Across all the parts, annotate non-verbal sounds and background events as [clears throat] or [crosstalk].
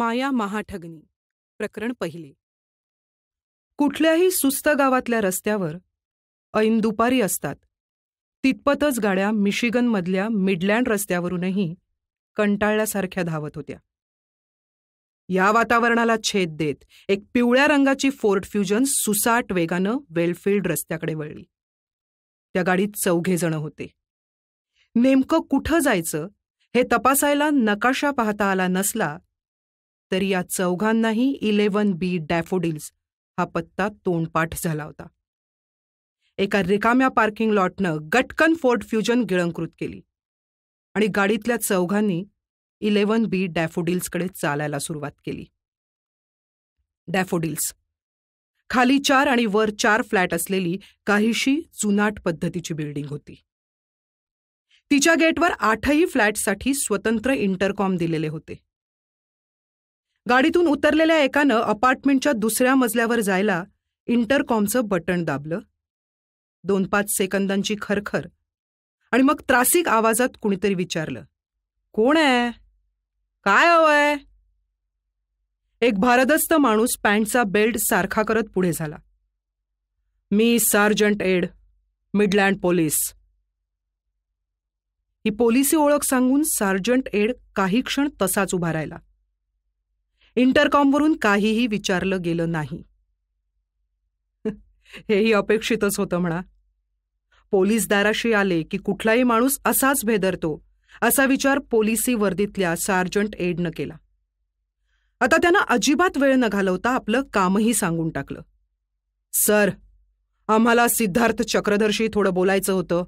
माया महाठगनी प्रकरण पहिले कुठल्याही सुस्त गावातल्या रस्त्यावर ऐन दुपारी असतात तितपतच गाड्या मिशिगनमधल्या मिडलँड रस्त्यावरूनही कंटाळल्यासारख्या धावत होत्या या वातावरणाला छेद देत एक पिवळ्या रंगाची फोर्ट फ्युजन सुसाट वेगानं वेलफिल्ड रस्त्याकडे वळली त्या गाडीत चौघे जण होते नेमकं कुठं जायचं हे तपासायला नकाशा पाहता आला नसला तर या चौघांनाही इलेव्हन बी डॅफोडिल्स हा पत्ता तोंडपाठ झाला होता एका रिकाम्या पार्किंग लॉटनं गटकन फोर्ट फ्युजन गिळंकृत केली आणि गाडीतल्या चौघांनी इलेव्हन बी डॅफोडिल्सकडे चालायला सुरुवात केली डॅफोडिल्स खाली चार आणि वर चार फ्लॅट असलेली काहीशी जुनाट पद्धतीची बिल्डिंग होती तिच्या गेटवर आठही फ्लॅटसाठी स्वतंत्र इंटरकॉम दिलेले होते गाडीतून उतरलेल्या एकानं अपार्टमेंटच्या दुसऱ्या मजल्यावर जायला इंटरकॉमचं बटण दाबलं दोन पाच सेकंदांची खरखर आणि मग त्रासिक आवाजात कुणीतरी विचारलं कोण आहे काय आहे एक भारदस्त माणूस पॅन्टचा बेल्ट सारखा करत पुढे झाला मी सार्जंट एड मिडलँड पोलीस ही पोलिसी ओळख सांगून सार्जंट एड काही क्षण तसाच उभा राहिला इंटरकॉमवरून काहीही विचारलं गेलं नाही [laughs] हेही अपेक्षितच होतं म्हणा पोलीस दाराशी आले की कुठलाही माणूस असाच भेदरतो असा विचार पोलिसी वर्दीतल्या सार्जंट एडनं केला आता त्यांना अजिबात वेळ न घालवता आपलं कामही सांगून टाकलं सर आम्हाला सिद्धार्थ चक्रधरशी थोडं बोलायचं होतं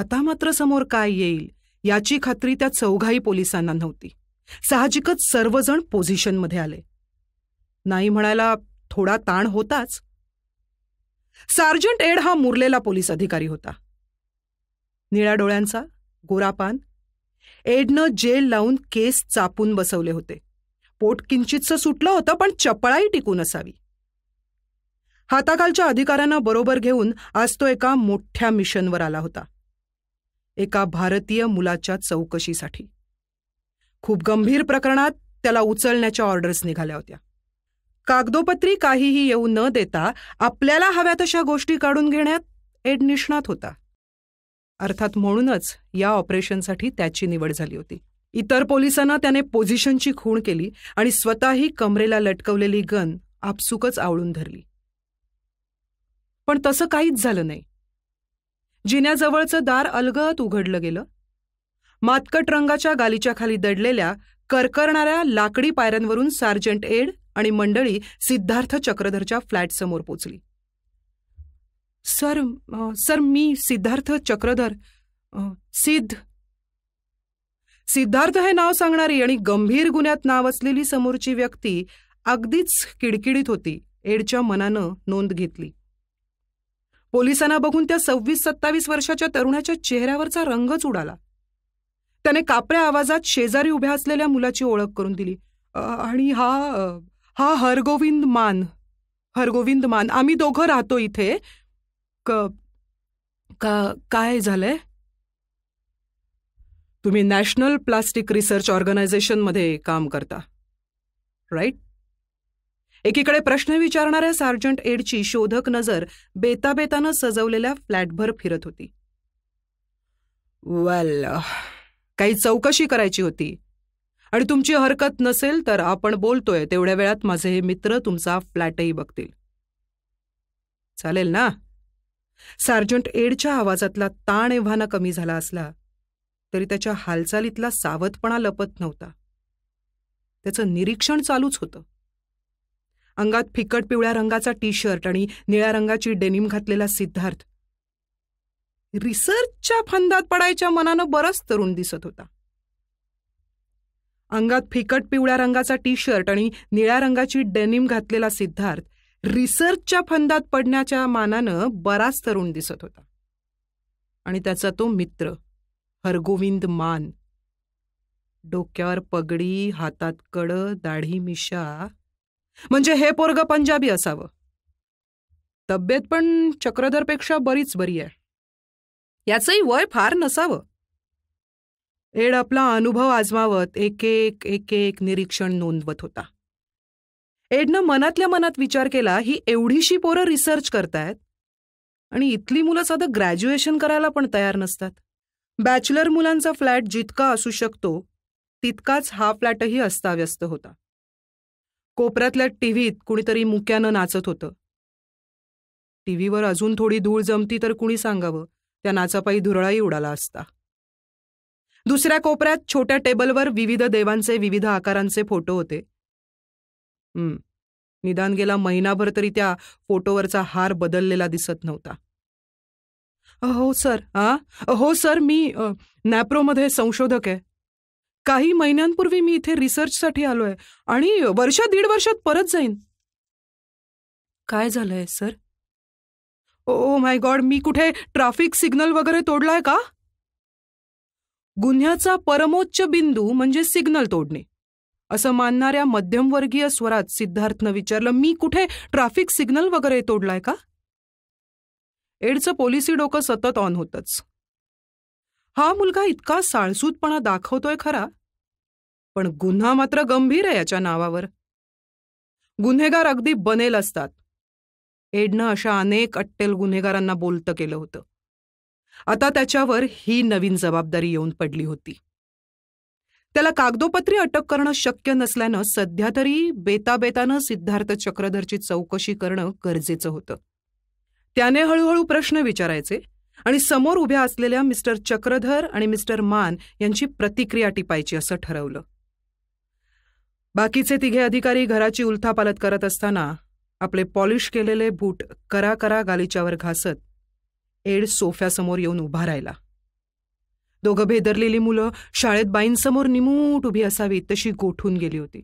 आता मात्र समोर काय येईल याची खात्री त्या चौघाही पोलिसांना नव्हती साहजिकच सर्वजण पोझिशनमध्ये आले नाही म्हणायला थोडा ताण होताच सार्जंट एड हा मुरलेला पोलीस अधिकारी होता निळ्या डोळ्यांचा गोरापान एडनं जेल लावून केस चापून बसवले होते पोट किंचितचं सुटलं होतं पण चपळाई टिकून असावी हाताखालच्या अधिकाऱ्यांना बरोबर घेऊन आज तो एका मोठ्या मिशनवर आला होता एका भारतीय मुलाच्या चौकशीसाठी खूप गंभीर प्रकरणात त्याला उचलण्याच्या ऑर्डर्स निघाल्या होत्या कागदोपत्री काहीही येऊ न देता आपल्याला हव्या तशा गोष्टी काढून घेण्यात एड निष्णात होता अर्थात म्हणूनच या ऑपरेशनसाठी त्याची निवड झाली होती इतर पोलिसांना त्याने पोझिशनची खूण केली आणि स्वतःही कमरेला लटकवलेली गन आपसुकच आवळून धरली पण तसं काहीच झालं नाही जिन्याजवळचं दार अलगत उघडलं गेलं मातकट रंगाच्या गालीच्या खाली दडलेल्या करकरणाऱ्या लाकडी पायऱ्यांवरून सार्जंट एड आणि मंडळी सिद्धार्थ चक्रधरच्या फ्लॅट समोर पोचली सर सर मी सिद्धार्थ चक्रधर सिद्ध सिद्धार्थ हे नाव सांगणारी आणि गंभीर गुन्ह्यात नाव असलेली समोरची व्यक्ती अगदीच किडकिडीत होती एडच्या मनानं नोंद घेतली पोलिसांना बघून त्या सव्वीस सत्तावीस वर्षाच्या तरुणाच्या चेहऱ्यावरचा रंगच उडाला त्याने कापऱ्या आवाजात शेजारी उभ्या असलेल्या मुलाची ओळख करून दिली आणि हा हा हरगोविंद मान हरगोविंद मान आम्ही दोघं राहतो इथे का काय झालंय तुम्ही नॅशनल प्लास्टिक रिसर्च ऑर्गनायझेशनमध्ये काम करता राईट एकीकडे प्रश्न विचारणाऱ्या सार्जंट एडची शोधक नजर बेताबेतानं सजवलेल्या फ्लॅटभर फिरत होती वेल well, काही चौकशी करायची होती आणि तुमची हरकत नसेल तर आपण बोलतोय तेवढ्या वेळात माझे हे मित्र तुमचा फ्लॅटही बघतील चालेल ना सार्जंट एडच्या आवाजातला ताण एव्हाना कमी झाला असला तरी त्याच्या हालचालीतला सावधपणा लपत नव्हता त्याचं निरीक्षण चालूच होतं अंगात फिकट पिवळ्या रंगाचा टी शर्ट आणि निळ्या रंगाची डेनिम घातलेला सिद्धार्थ रिसर्चच्या फंदात पडायच्या मनानं बरंच तरुण दिसत होता अंगात फिकट पिवळ्या रंगाचा टी शर्ट आणि निळ्या रंगाची डेनिम घातलेला सिद्धार्थ रिसर्चच्या फंदात पडण्याच्या मानानं बराच तरुण दिसत होता आणि त्याचा तो मित्र हरगोविंद मान डोक्यावर पगडी हातात कड दाढी मिशा म्हणजे हे पोरग पंजाबी असावं तब्येत पण चक्रधरपेक्षा बरीच बरी आहे याचंही वय फार नसावं एड आपला अनुभव आजमावत एक एक एक एक निरीक्षण नोंदवत होता एडनं मनातल्या मनात विचार केला ही एवढीशी पोरं रिसर्च करतायत आणि इथली मुलं साधं ग्रॅज्युएशन करायला पण तयार नसतात बॅचलर मुलांचा फ्लॅट जितका असू शकतो तितकाच हा फ्लॅटही अस्ताव्यस्त होता कोपऱ्यातल्या टीव्हीत कुणीतरी मुक्यानं नाचत होतं टीव्हीवर अजून थोडी धूळ जमती तर कुणी सांगावं त्या नाचापाई धुरळाही उडाला असता दुसऱ्या कोपऱ्यात छोट्या टेबलवर विविध देवांचे विविध आकारांचे फोटो होते निदान गेला महिनाभर तरी त्या फोटोवरचा हार बदललेला दिसत नव्हता हो सर हा हो सर मी नॅप्रोमध्ये संशोधक आहे काही महिन्यांपूर्वी मी इथे रिसर्चसाठी आलोय आणि वर्ष दीड वर्षात परत जाईन काय झालंय सर ओ माय गॉड मी कुठे ट्राफिक सिग्नल वगैरे तोडलाय का गुन्ह्याचा परमोच्च बिंदू म्हणजे सिग्नल तोडणे असं मानणाऱ्या मध्यमवर्गीय स्वरात सिद्धार्थनं विचारलं मी कुठे ट्राफिक सिग्नल वगैरे तोडलाय का एडचं पोलिसी डोकं सतत ऑन होतच हा मुलगा इतका साळसूतपणा दाखवतोय खरा पण गुन्हा मात्र गंभीर आहे याच्या नावावर गुन्हेगार अगदी बनेल असतात एडनं अशा अनेक अट्टेल गुन्हेगारांना बोलतं केलं होतं आता त्याच्यावर ही नवीन जबाबदारी येऊन पडली होती त्याला कागदोपत्री अटक करणं शक्य नसल्यानं सध्या तरी बेताबेतानं सिद्धार्थ चक्रधरची चौकशी करणं गरजेचं होतं त्याने हळूहळू प्रश्न विचारायचे आणि समोर उभ्या असलेल्या मिस्टर चक्रधर आणि मिस्टर मान यांची प्रतिक्रिया टिपायची असं ठरवलं बाकीचे तिघे अधिकारी घराची उलथापालत करत असताना आपले पॉलिश केलेले बूट करा करा गालीच्यावर घासत एड सोफ्यासमोर येऊन उभा राहिला दोघं भेदरलेली मुलं शाळेत बाईंसमोर निमूट उभी असावी तशी गोठून गेली होती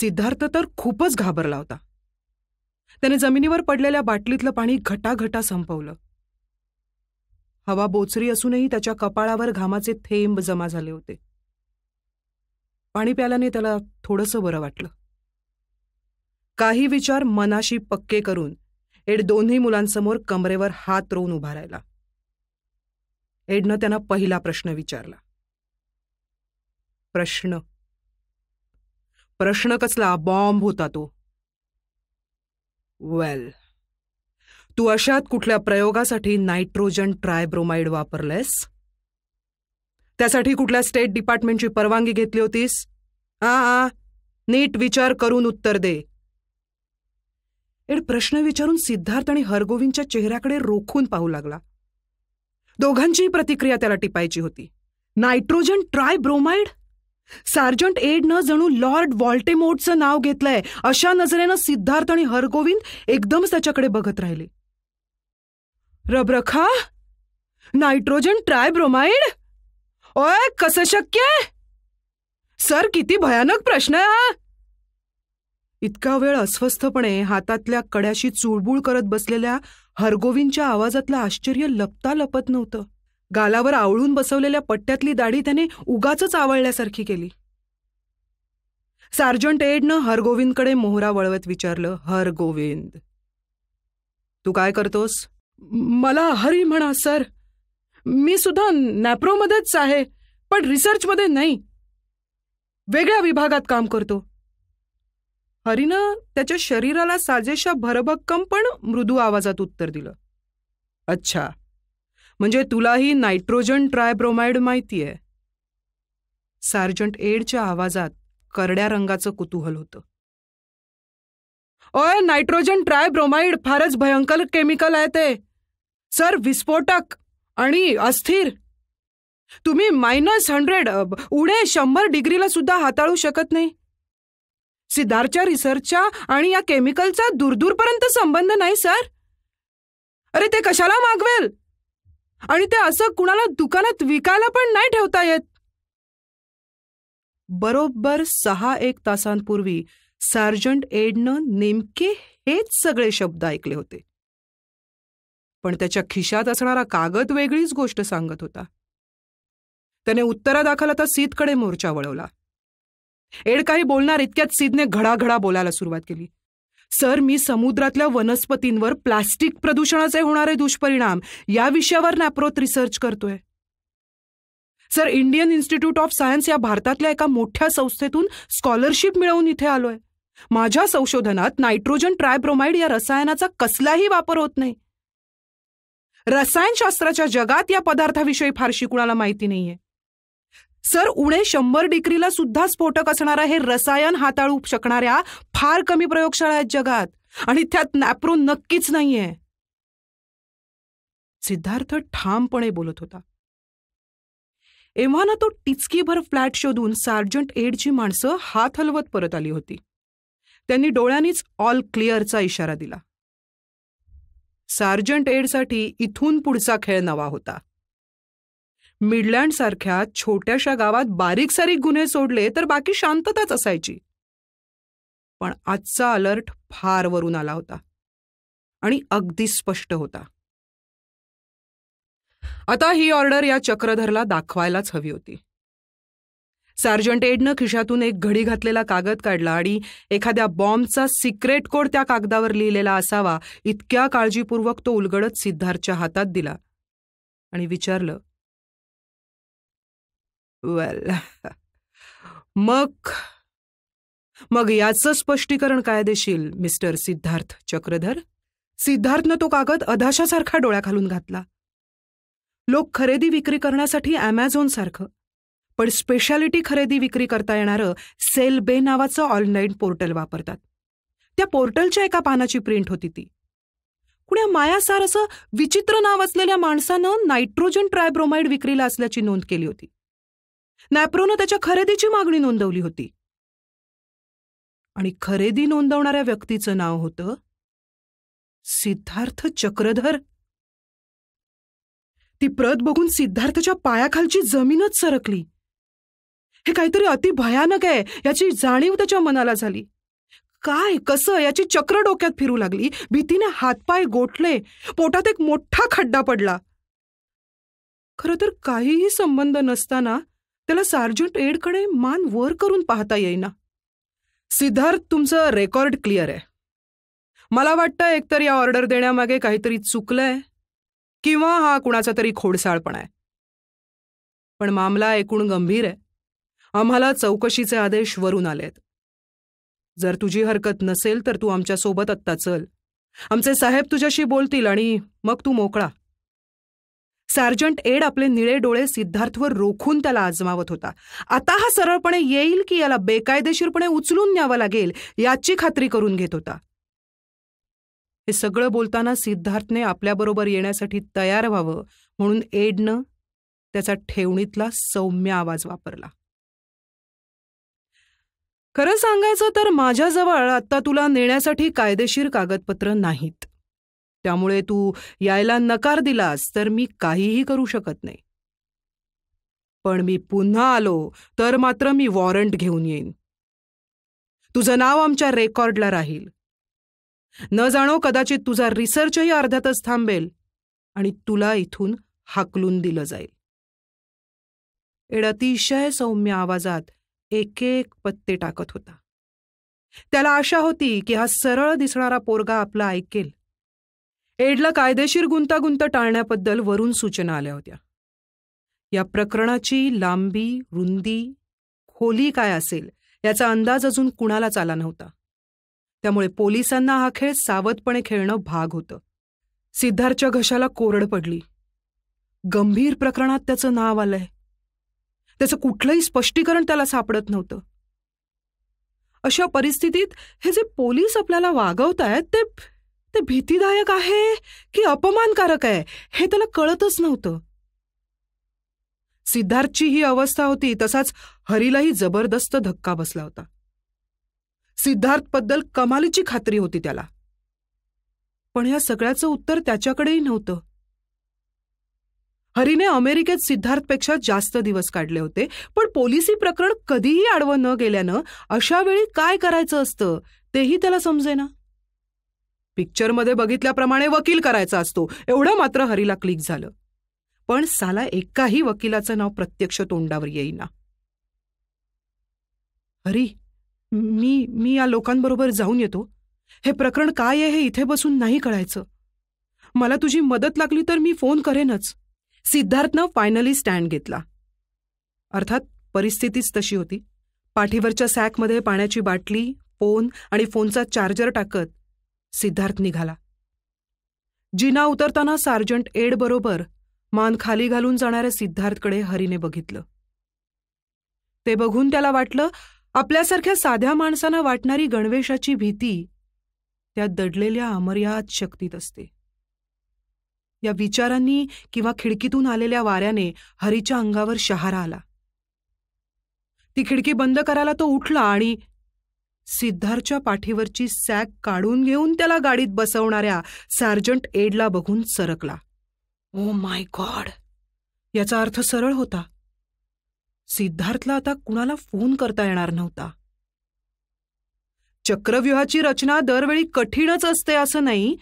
सिद्धार्थ तर खूपच घाबरला होता त्याने जमिनीवर पडलेल्या बाटलीतलं पाणी घटाघटा संपवलं हवा बोचरी असूनही त्याच्या कपाळावर घामाचे थेंब जमा झाले होते पाणी प्यालाने त्याला थोडंसं बरं वाटलं काही विचार मनाशी पक्के करून एड दोन्ही मुलांसमोर कमरेवर हात रोवून उभा राहिला एडनं त्यांना पहिला प्रश्न विचारला प्रश्न प्रश्न कसला बॉम्ब होता तो वेल well, तू अशात कुठल्या प्रयोगासाठी नायट्रोजन ट्रायब्रोमाइड वापरलेस त्यासाठी कुठल्या स्टेट डिपार्टमेंटची परवानगी घेतली होतीस आ नीट विचार करून उत्तर दे एड प्रश्न विचारून सिद्धार्थ आणि हरगोविंदच्या चेहऱ्याकडे रोखून पाहू लागला दोघांचीही प्रतिक्रिया त्याला टिपायची होती नायट्रोजन ट्राय ब्रोमाइड सार्जंट एडनं जणू लॉर्ड वॉल्टेमोडचं नाव घेतलंय अशा नजरेनं सिद्धार्थ आणि हरगोविंद एकदमच त्याच्याकडे बघत राहिले रबरखा नायट्रोजन ट्राय ब्रोमाइड ओय कसं शक्य सर किती भयानक प्रश्न आहे हा इतका वेळ अस्वस्थपणे हातातल्या कड्याशी चुळबुळ करत बसलेल्या हरगोविंदच्या आवाजातलं आश्चर्य लपता लपत नव्हतं गालावर आवळून बसवलेल्या पट्ट्यातली दाढी त्याने उगाच आवळल्यासारखी केली सार्जंट एडनं हरगोविंदकडे मोहरा वळवत विचारलं हरगोविंद तू काय करतोस मला हरी म्हणा सर मी सुद्धा नॅप्रोमध्येच आहे पण रिसर्चमध्ये नाही वेगळ्या विभागात काम करतो हरीनं त्याच्या शरीराला साजेशा भरभक्कम पण मृदू आवाजात उत्तर दिलं अच्छा म्हणजे तुलाही नायट्रोजन ट्रायब्रोमाइड माहितीये सार्जंट एडच्या आवाजात करड्या रंगाचं कुतूहल होतं ओय नायट्रोजन ट्रायब्रोमाइड फारच भयंकर केमिकल आहे ते सर विस्फोटक आणि अस्थिर तुम्ही मायनस हंड्रेड उणे शंभर डिग्रीला सुद्धा हाताळू शकत नाही सिद्धार्थच्या रिसर्चच्या आणि या केमिकलचा दूरदूरपर्यंत संबंध नाही सर अरे ते कशाला मागवेल आणि ते असं कुणाला दुकानात विकायला पण नाही ठेवता येत बरोबर सहा एक तासांपूर्वी सार्जंट एडनं नेमके हेच सगळे शब्द ऐकले होते पण त्याच्या खिशात असणारा कागद वेगळीच गोष्ट सांगत होता त्याने उत्तरादाखल आता सीतकडे मोर्चा वळवला एड काही बोलणार इतक्यात सिदने घडाघडा बोलायला सुरुवात केली सर मी समुद्रातल्या वनस्पतींवर प्लास्टिक प्रदूषणाचे होणारे दुष्परिणाम या विषयावर नॅप्रोत रिसर्च करतोय sir Indian Institute of Science या भारतातल्या एका मोठ्या संस्थेतून स्कॉलरशिप मिळवून इथे आलोय माझ्या संशोधनात नायट्रोजन ट्रायब्रोमाइड या रसायनाचा कसलाही वापर होत नाही रसायनशास्त्राच्या जगात या पदार्थाविषयी फारशी कुणाला माहिती नाहीये सर उणे शंभर डिग्रीला सुद्धा स्फोटक असणारा हे रसायन हाताळू शकणाऱ्या फार कमी प्रयोगशाळा आहेत जगात आणि त्यात नॅप्रो नक्कीच नाहीये सिद्धार्थ ठामपणे बोलत होता एव्हा ना तो टिचकीभर फ्लॅट शोधून सार्जंट एडची माणसं हात हलवत परत आली होती त्यांनी डोळ्यांनीच ऑल क्लिअरचा इशारा दिला सार्जंट एडसाठी इथून पुढचा खेळ नवा होता मिडलँड सारख्या छोट्याशा गावात बारीक सारीक गुन्हे सोडले तर बाकी शांतताच असायची पण आजचा अलर्ट फार वरून आला होता आणि अगदी स्पष्ट होता आता ही ऑर्डर या चक्रधरला दाखवायलाच हवी होती सार्जंट एडनं खिशातून एक घडी घातलेला कागद काढला आणि एखाद्या बॉम्बचा सिक्रेट कोड त्या कागदावर लिहिलेला असावा इतक्या काळजीपूर्वक तो उलगडत सिद्धार्थच्या हातात दिला आणि विचारलं वेल मग मग याचं स्पष्टीकरण काय देशील मिस्टर सिद्धार्थ चक्रधर सिद्धार्थनं तो कागद अधाशासारखा डोळ्याखालून घातला लोक खरेदी विक्री करण्यासाठी सारखं पण स्पेशालिटी खरेदी विक्री करता येणारं सेल बे नावाचं ऑनलाईन पोर्टल वापरतात त्या पोर्टलच्या एका पानाची प्रिंट होती ती कुण्या मायासार असं विचित्र नाव असलेल्या माणसानं नायट्रोजन ट्रायब्रोमाइड विक्रीला असल्याची नोंद केली होती नॅप्रोनं त्याच्या खरेदीची मागणी नोंदवली होती आणि खरेदी नोंदवणाऱ्या व्यक्तीचं नाव होतं सिद्धार्थ चक्रधर ती प्रत बघून सिद्धार्थच्या पायाखालची जमीनच सरकली हे काहीतरी अति भयानक आहे याची जाणीव त्याच्या मनाला झाली काय कसं याची चक्र डोक्यात फिरू लागली भीतीने हातपाय गोठले पोटात एक मोठा खड्डा पडला खर तर काहीही संबंध नसताना त्याला सार्जंट एडकडे मान वर करून पाहता येईना सिद्धार्थ तुमचं रेकॉर्ड क्लिअर आहे मला वाटतं एकतर या ऑर्डर देण्यामागे काहीतरी चुकलंय किंवा हा कुणाचा तरी खोडसाळपणा आहे पण मामला एकूण गंभीर आहे आम्हाला चौकशीचे आदेश वरून आलेत जर तुझी हरकत नसेल तर तू आमच्यासोबत आत्ता चल आमचे साहेब तुझ्याशी बोलतील आणि मग तू मोकळा सार्जंट एड आपले निळे डोळे सिद्धार्थवर रोखून त्याला आजमावत होता आता हा सरळपणे येईल की याला बेकायदेशीरपणे उचलून न्यावं लागेल याची खात्री करून घेत होता हे सगळं बोलताना सिद्धार्थने आपल्याबरोबर येण्यासाठी तयार व्हावं म्हणून एडनं त्याचा ठेवणीतला सौम्य आवाज वापरला खरं सांगायचं तर माझ्याजवळ आता तुला नेण्यासाठी कायदेशीर कागदपत्र नाहीत त्यामुळे तू यायला नकार दिलास तर मी काहीही करू शकत नाही पण मी पुन्हा आलो तर मात्र मी वॉरंट घेऊन येईन तुझं नाव आमच्या रेकॉर्डला राहील न जाणो कदाचित तुझा रिसर्चही अर्ध्यातच थांबेल आणि तुला इथून हाकलून दिलं जाईल एड अतिशय सौम्य आवाजात एक एक पत्ते टाकत होता त्याला आशा होती की हा सरळ दिसणारा पोरगा आपला ऐकेल एडला कायदेशीर गुंतागुंत टाळण्याबद्दल वरून सूचना आल्या होत्या या प्रकरणाची लांबी रुंदी खोली काय असेल याचा अंदाज अजून कुणालाच आला नव्हता त्यामुळे पोलिसांना हा खेळ सावधपणे खेळणं भाग होतं सिद्धार्थच्या घशाला कोरड पडली गंभीर प्रकरणात त्याचं नाव आलंय त्याचं कुठलंही स्पष्टीकरण त्याला सापडत नव्हतं अशा परिस्थितीत हे जे पोलीस आपल्याला वागवत आहेत ते ते भीतीदायक आहे की अपमानकारक आहे हे त्याला कळतच नव्हतं सिद्धार्थची ही अवस्था होती तसाच हरीलाही जबरदस्त धक्का बसला होता सिद्धार्थबद्दल कमालीची खात्री होती त्याला पण या सगळ्याचं उत्तर त्याच्याकडेही नव्हतं हरीने अमेरिकेत सिद्धार्थपेक्षा जास्त दिवस काढले होते पण पोलिसी प्रकरण कधीही आडवं न गेल्यानं अशा वेळी काय करायचं असतं तेही त्याला समजेना पिक्चरमध्ये बघितल्याप्रमाणे वकील करायचा असतो एवढं मात्र हरीला क्लिक झालं पण साला एकाही वकिलाचं नाव प्रत्यक्ष तोंडावर येईना हरी मी मी या लोकांबरोबर जाऊन येतो हे प्रकरण काय आहे हे इथे बसून नाही कळायचं मला तुझी मदत लागली तर मी फोन करेनच सिद्धार्थनं फायनली स्टँड घेतला अर्थात परिस्थितीच तशी होती पाठीवरच्या सॅकमध्ये पाण्याची बाटली फोन आणि फोनचा चार्जर टाकत सिद्धार्थ निघाला जिना उतरताना सार्जंट एड बरोबर मान खाली घालून जाणाऱ्या सिद्धार्थकडे हरीने बघितलं ते बघून त्याला वाटलं आपल्यासारख्या साध्या माणसांना वाटणारी गणवेशाची भीती त्या दडलेल्या अमर्याद शक्तीत असते या विचारांनी किंवा खिडकीतून आलेल्या वाऱ्याने हरीच्या अंगावर शहारा आला ती खिडकी बंद करायला तो उठला आणि सिद्धार्थच्या पाठीवरची सॅक काढून घेऊन त्याला गाडीत बसवणाऱ्या सार्जंट एडला बघून सरकला ओ माय गॉड याचा अर्थ सरळ होता सिद्धार्थला आता कुणाला फोन करता येणार नव्हता चक्रव्यूहाची रचना दरवेळी कठीणच असते असं नाही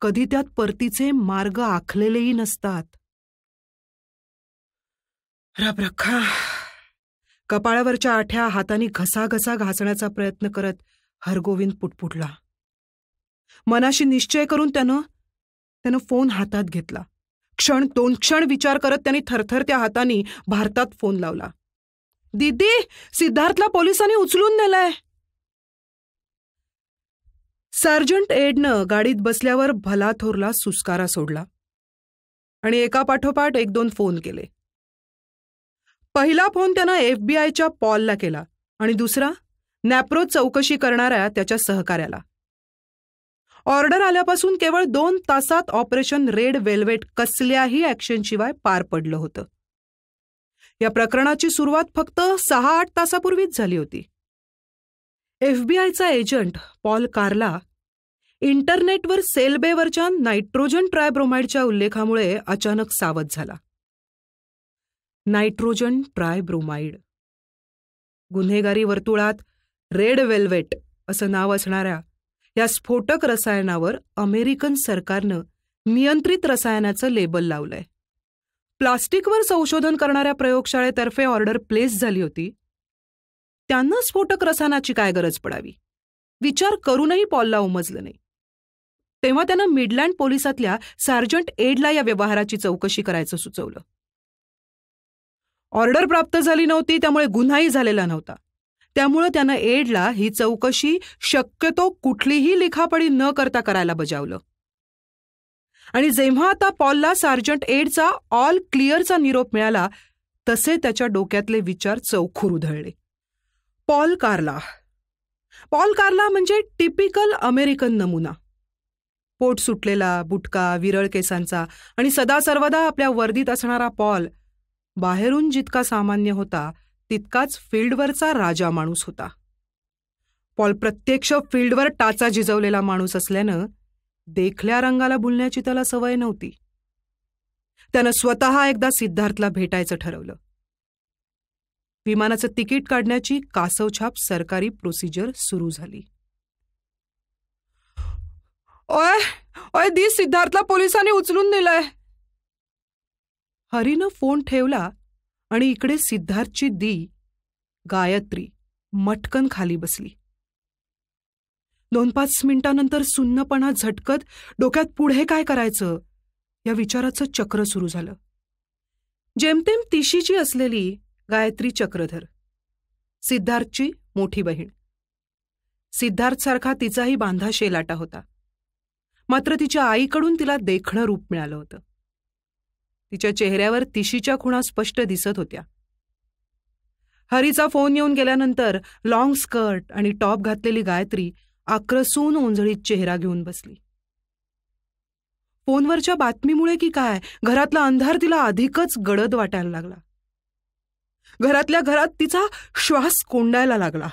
कधी त्यात परतीचे मार्ग आखलेलेही नसतात रब कपाळावरच्या आठ्या हाताने घसाघसा घासण्याचा प्रयत्न करत हरगोविंद पुटपुटला मनाशी निश्चय करून त्यानं त्यानं फोन हातात घेतला क्षण दोन क्षण विचार करत त्यांनी थरथरत्या हाताने भारतात फोन लावला दीदी सिद्धार्थला पोलिसांनी उचलून नेलाय सर्जंट एडनं गाडीत बसल्यावर भला थोरला सुस्कारा सोडला आणि एकापाठोपाठ एक दोन फोन केले पहिला फोन त्यानं एफबीआयच्या पॉलला केला आणि दुसरा नॅप्रो चौकशी करणाऱ्या त्याच्या सहकार्याला ऑर्डर आल्यापासून केवळ दोन तासात ऑपरेशन रेड वेल्वेट कसल्याही ॲक्शनशिवाय पार पडलं होतं या प्रकरणाची सुरुवात फक्त सहा आठ तासापूर्वीच झाली होती एफबीआयचा एजंट पॉल कार्ला इंटरनेटवर सेलबेवरच्या नायट्रोजन ट्रायब्रोमाइडच्या उल्लेखामुळे अचानक सावध झाला नायट्रोजन ट्रायब्रोमाइड गुन्हेगारी वर्तुळात रेड वेल्वेट असं नाव असणाऱ्या या स्फोटक रसायनावर अमेरिकन सरकारनं नियंत्रित रसायनाचं लेबल लावलंय प्लास्टिकवर संशोधन करणाऱ्या प्रयोगशाळेतर्फे ऑर्डर प्लेस झाली होती त्यांना स्फोटक रसायनाची काय गरज पडावी विचार करूनही पॉलला उमजलं नाही तेव्हा त्यानं मिडलँड पोलिसातल्या सार्जंट एडला या व्यवहाराची चौकशी करायचं सुचवलं ऑर्डर प्राप्त झाली नव्हती त्यामुळे गुन्हाही झालेला नव्हता त्यामुळं त्यानं एडला ही चौकशी शक्यतो कुठलीही लिखापडी न करता करायला बजावलं आणि जेव्हा आता पॉलला सार्जंट एडचा ऑल क्लिअरचा निरोप मिळाला तसे त्याच्या डोक्यातले विचार चौखूर उधळले पॉल कार्ला पॉल कार्ला म्हणजे टिपिकल अमेरिकन नमुना पोट सुटलेला बुटका विरळ केसांचा आणि सदा सर्वदा आपल्या वर्दीत असणारा पॉल बाहेरून जितका सामान्य होता तितकाच फील्डवरचा राजा माणूस होता पॉल प्रत्यक्ष फील्डवर टाचा झिजवलेला माणूस असल्यानं देखल्या रंगाला भुलण्याची त्याला सवय नव्हती त्यानं स्वतः एकदा सिद्धार्थला भेटायचं ठरवलं विमानाचं तिकीट काढण्याची कासवछाप सरकारी प्रोसिजर सुरू झाली ओय ओय दिस सिद्धार्थला पोलिसांनी उचलून दिलंय हरीनं फोन ठेवला आणि इकडे सिद्धार्थची दी गायत्री मटकन खाली बसली दोन पाच मिनिटानंतर सुन्नपणा झटकत डोक्यात पुढे काय करायचं या विचाराचं चक्र सुरू झालं जेमतेम तिशीची असलेली गायत्री चक्रधर सिद्धार्थची मोठी बहीण सिद्धार्थसारखा तिचाही बांधा शेलाटा होता मात्र तिच्या आईकडून तिला देखणं रूप मिळालं होतं तिच्या चेहऱ्यावर तिशीच्या खुणा स्पष्ट दिसत होत्या हरीचा फोन येऊन गेल्यानंतर लॉंग स्कर्ट आणि टॉप घातलेली गायत्री आक्रसून ओंजळीत चेहरा घेऊन बसली फोनवरच्या बातमीमुळे की काय घरातला अंधार तिला अधिकच गडद वाटायला लागला घरातल्या घरात तिचा श्वास कोंडायला लागला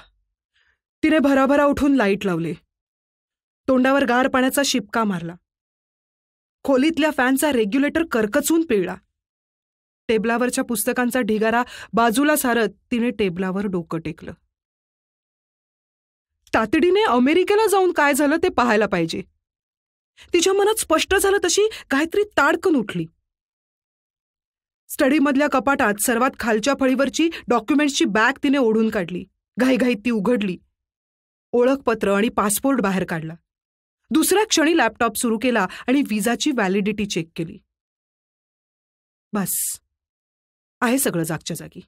तिने भराभरा उठून लाईट लावली तोंडावर गार पाण्याचा शिपका मारला खोलीतल्या फॅनचा रेग्युलेटर करकचून पिळला टेबलावरच्या पुस्तकांचा ढिगारा बाजूला सारत तिने टेबलावर डोकं टेकलं तातडीने अमेरिकेला जाऊन काय झालं ते पाहायला पाहिजे तिच्या मनात स्पष्ट झालं तशी काहीतरी ताडकन उठली स्टडीमधल्या कपाटात सर्वात खालच्या फळीवरची डॉक्युमेंट्सची बॅग तिने ओढून काढली घाईघाईत ती उघडली ओळखपत्र आणि पासपोर्ट बाहेर काढला दुसऱ्या क्षणी लॅपटॉप सुरू केला आणि विजाची व्हॅलिडिटी चेक केली बस आहे सगळं जागच्या जागी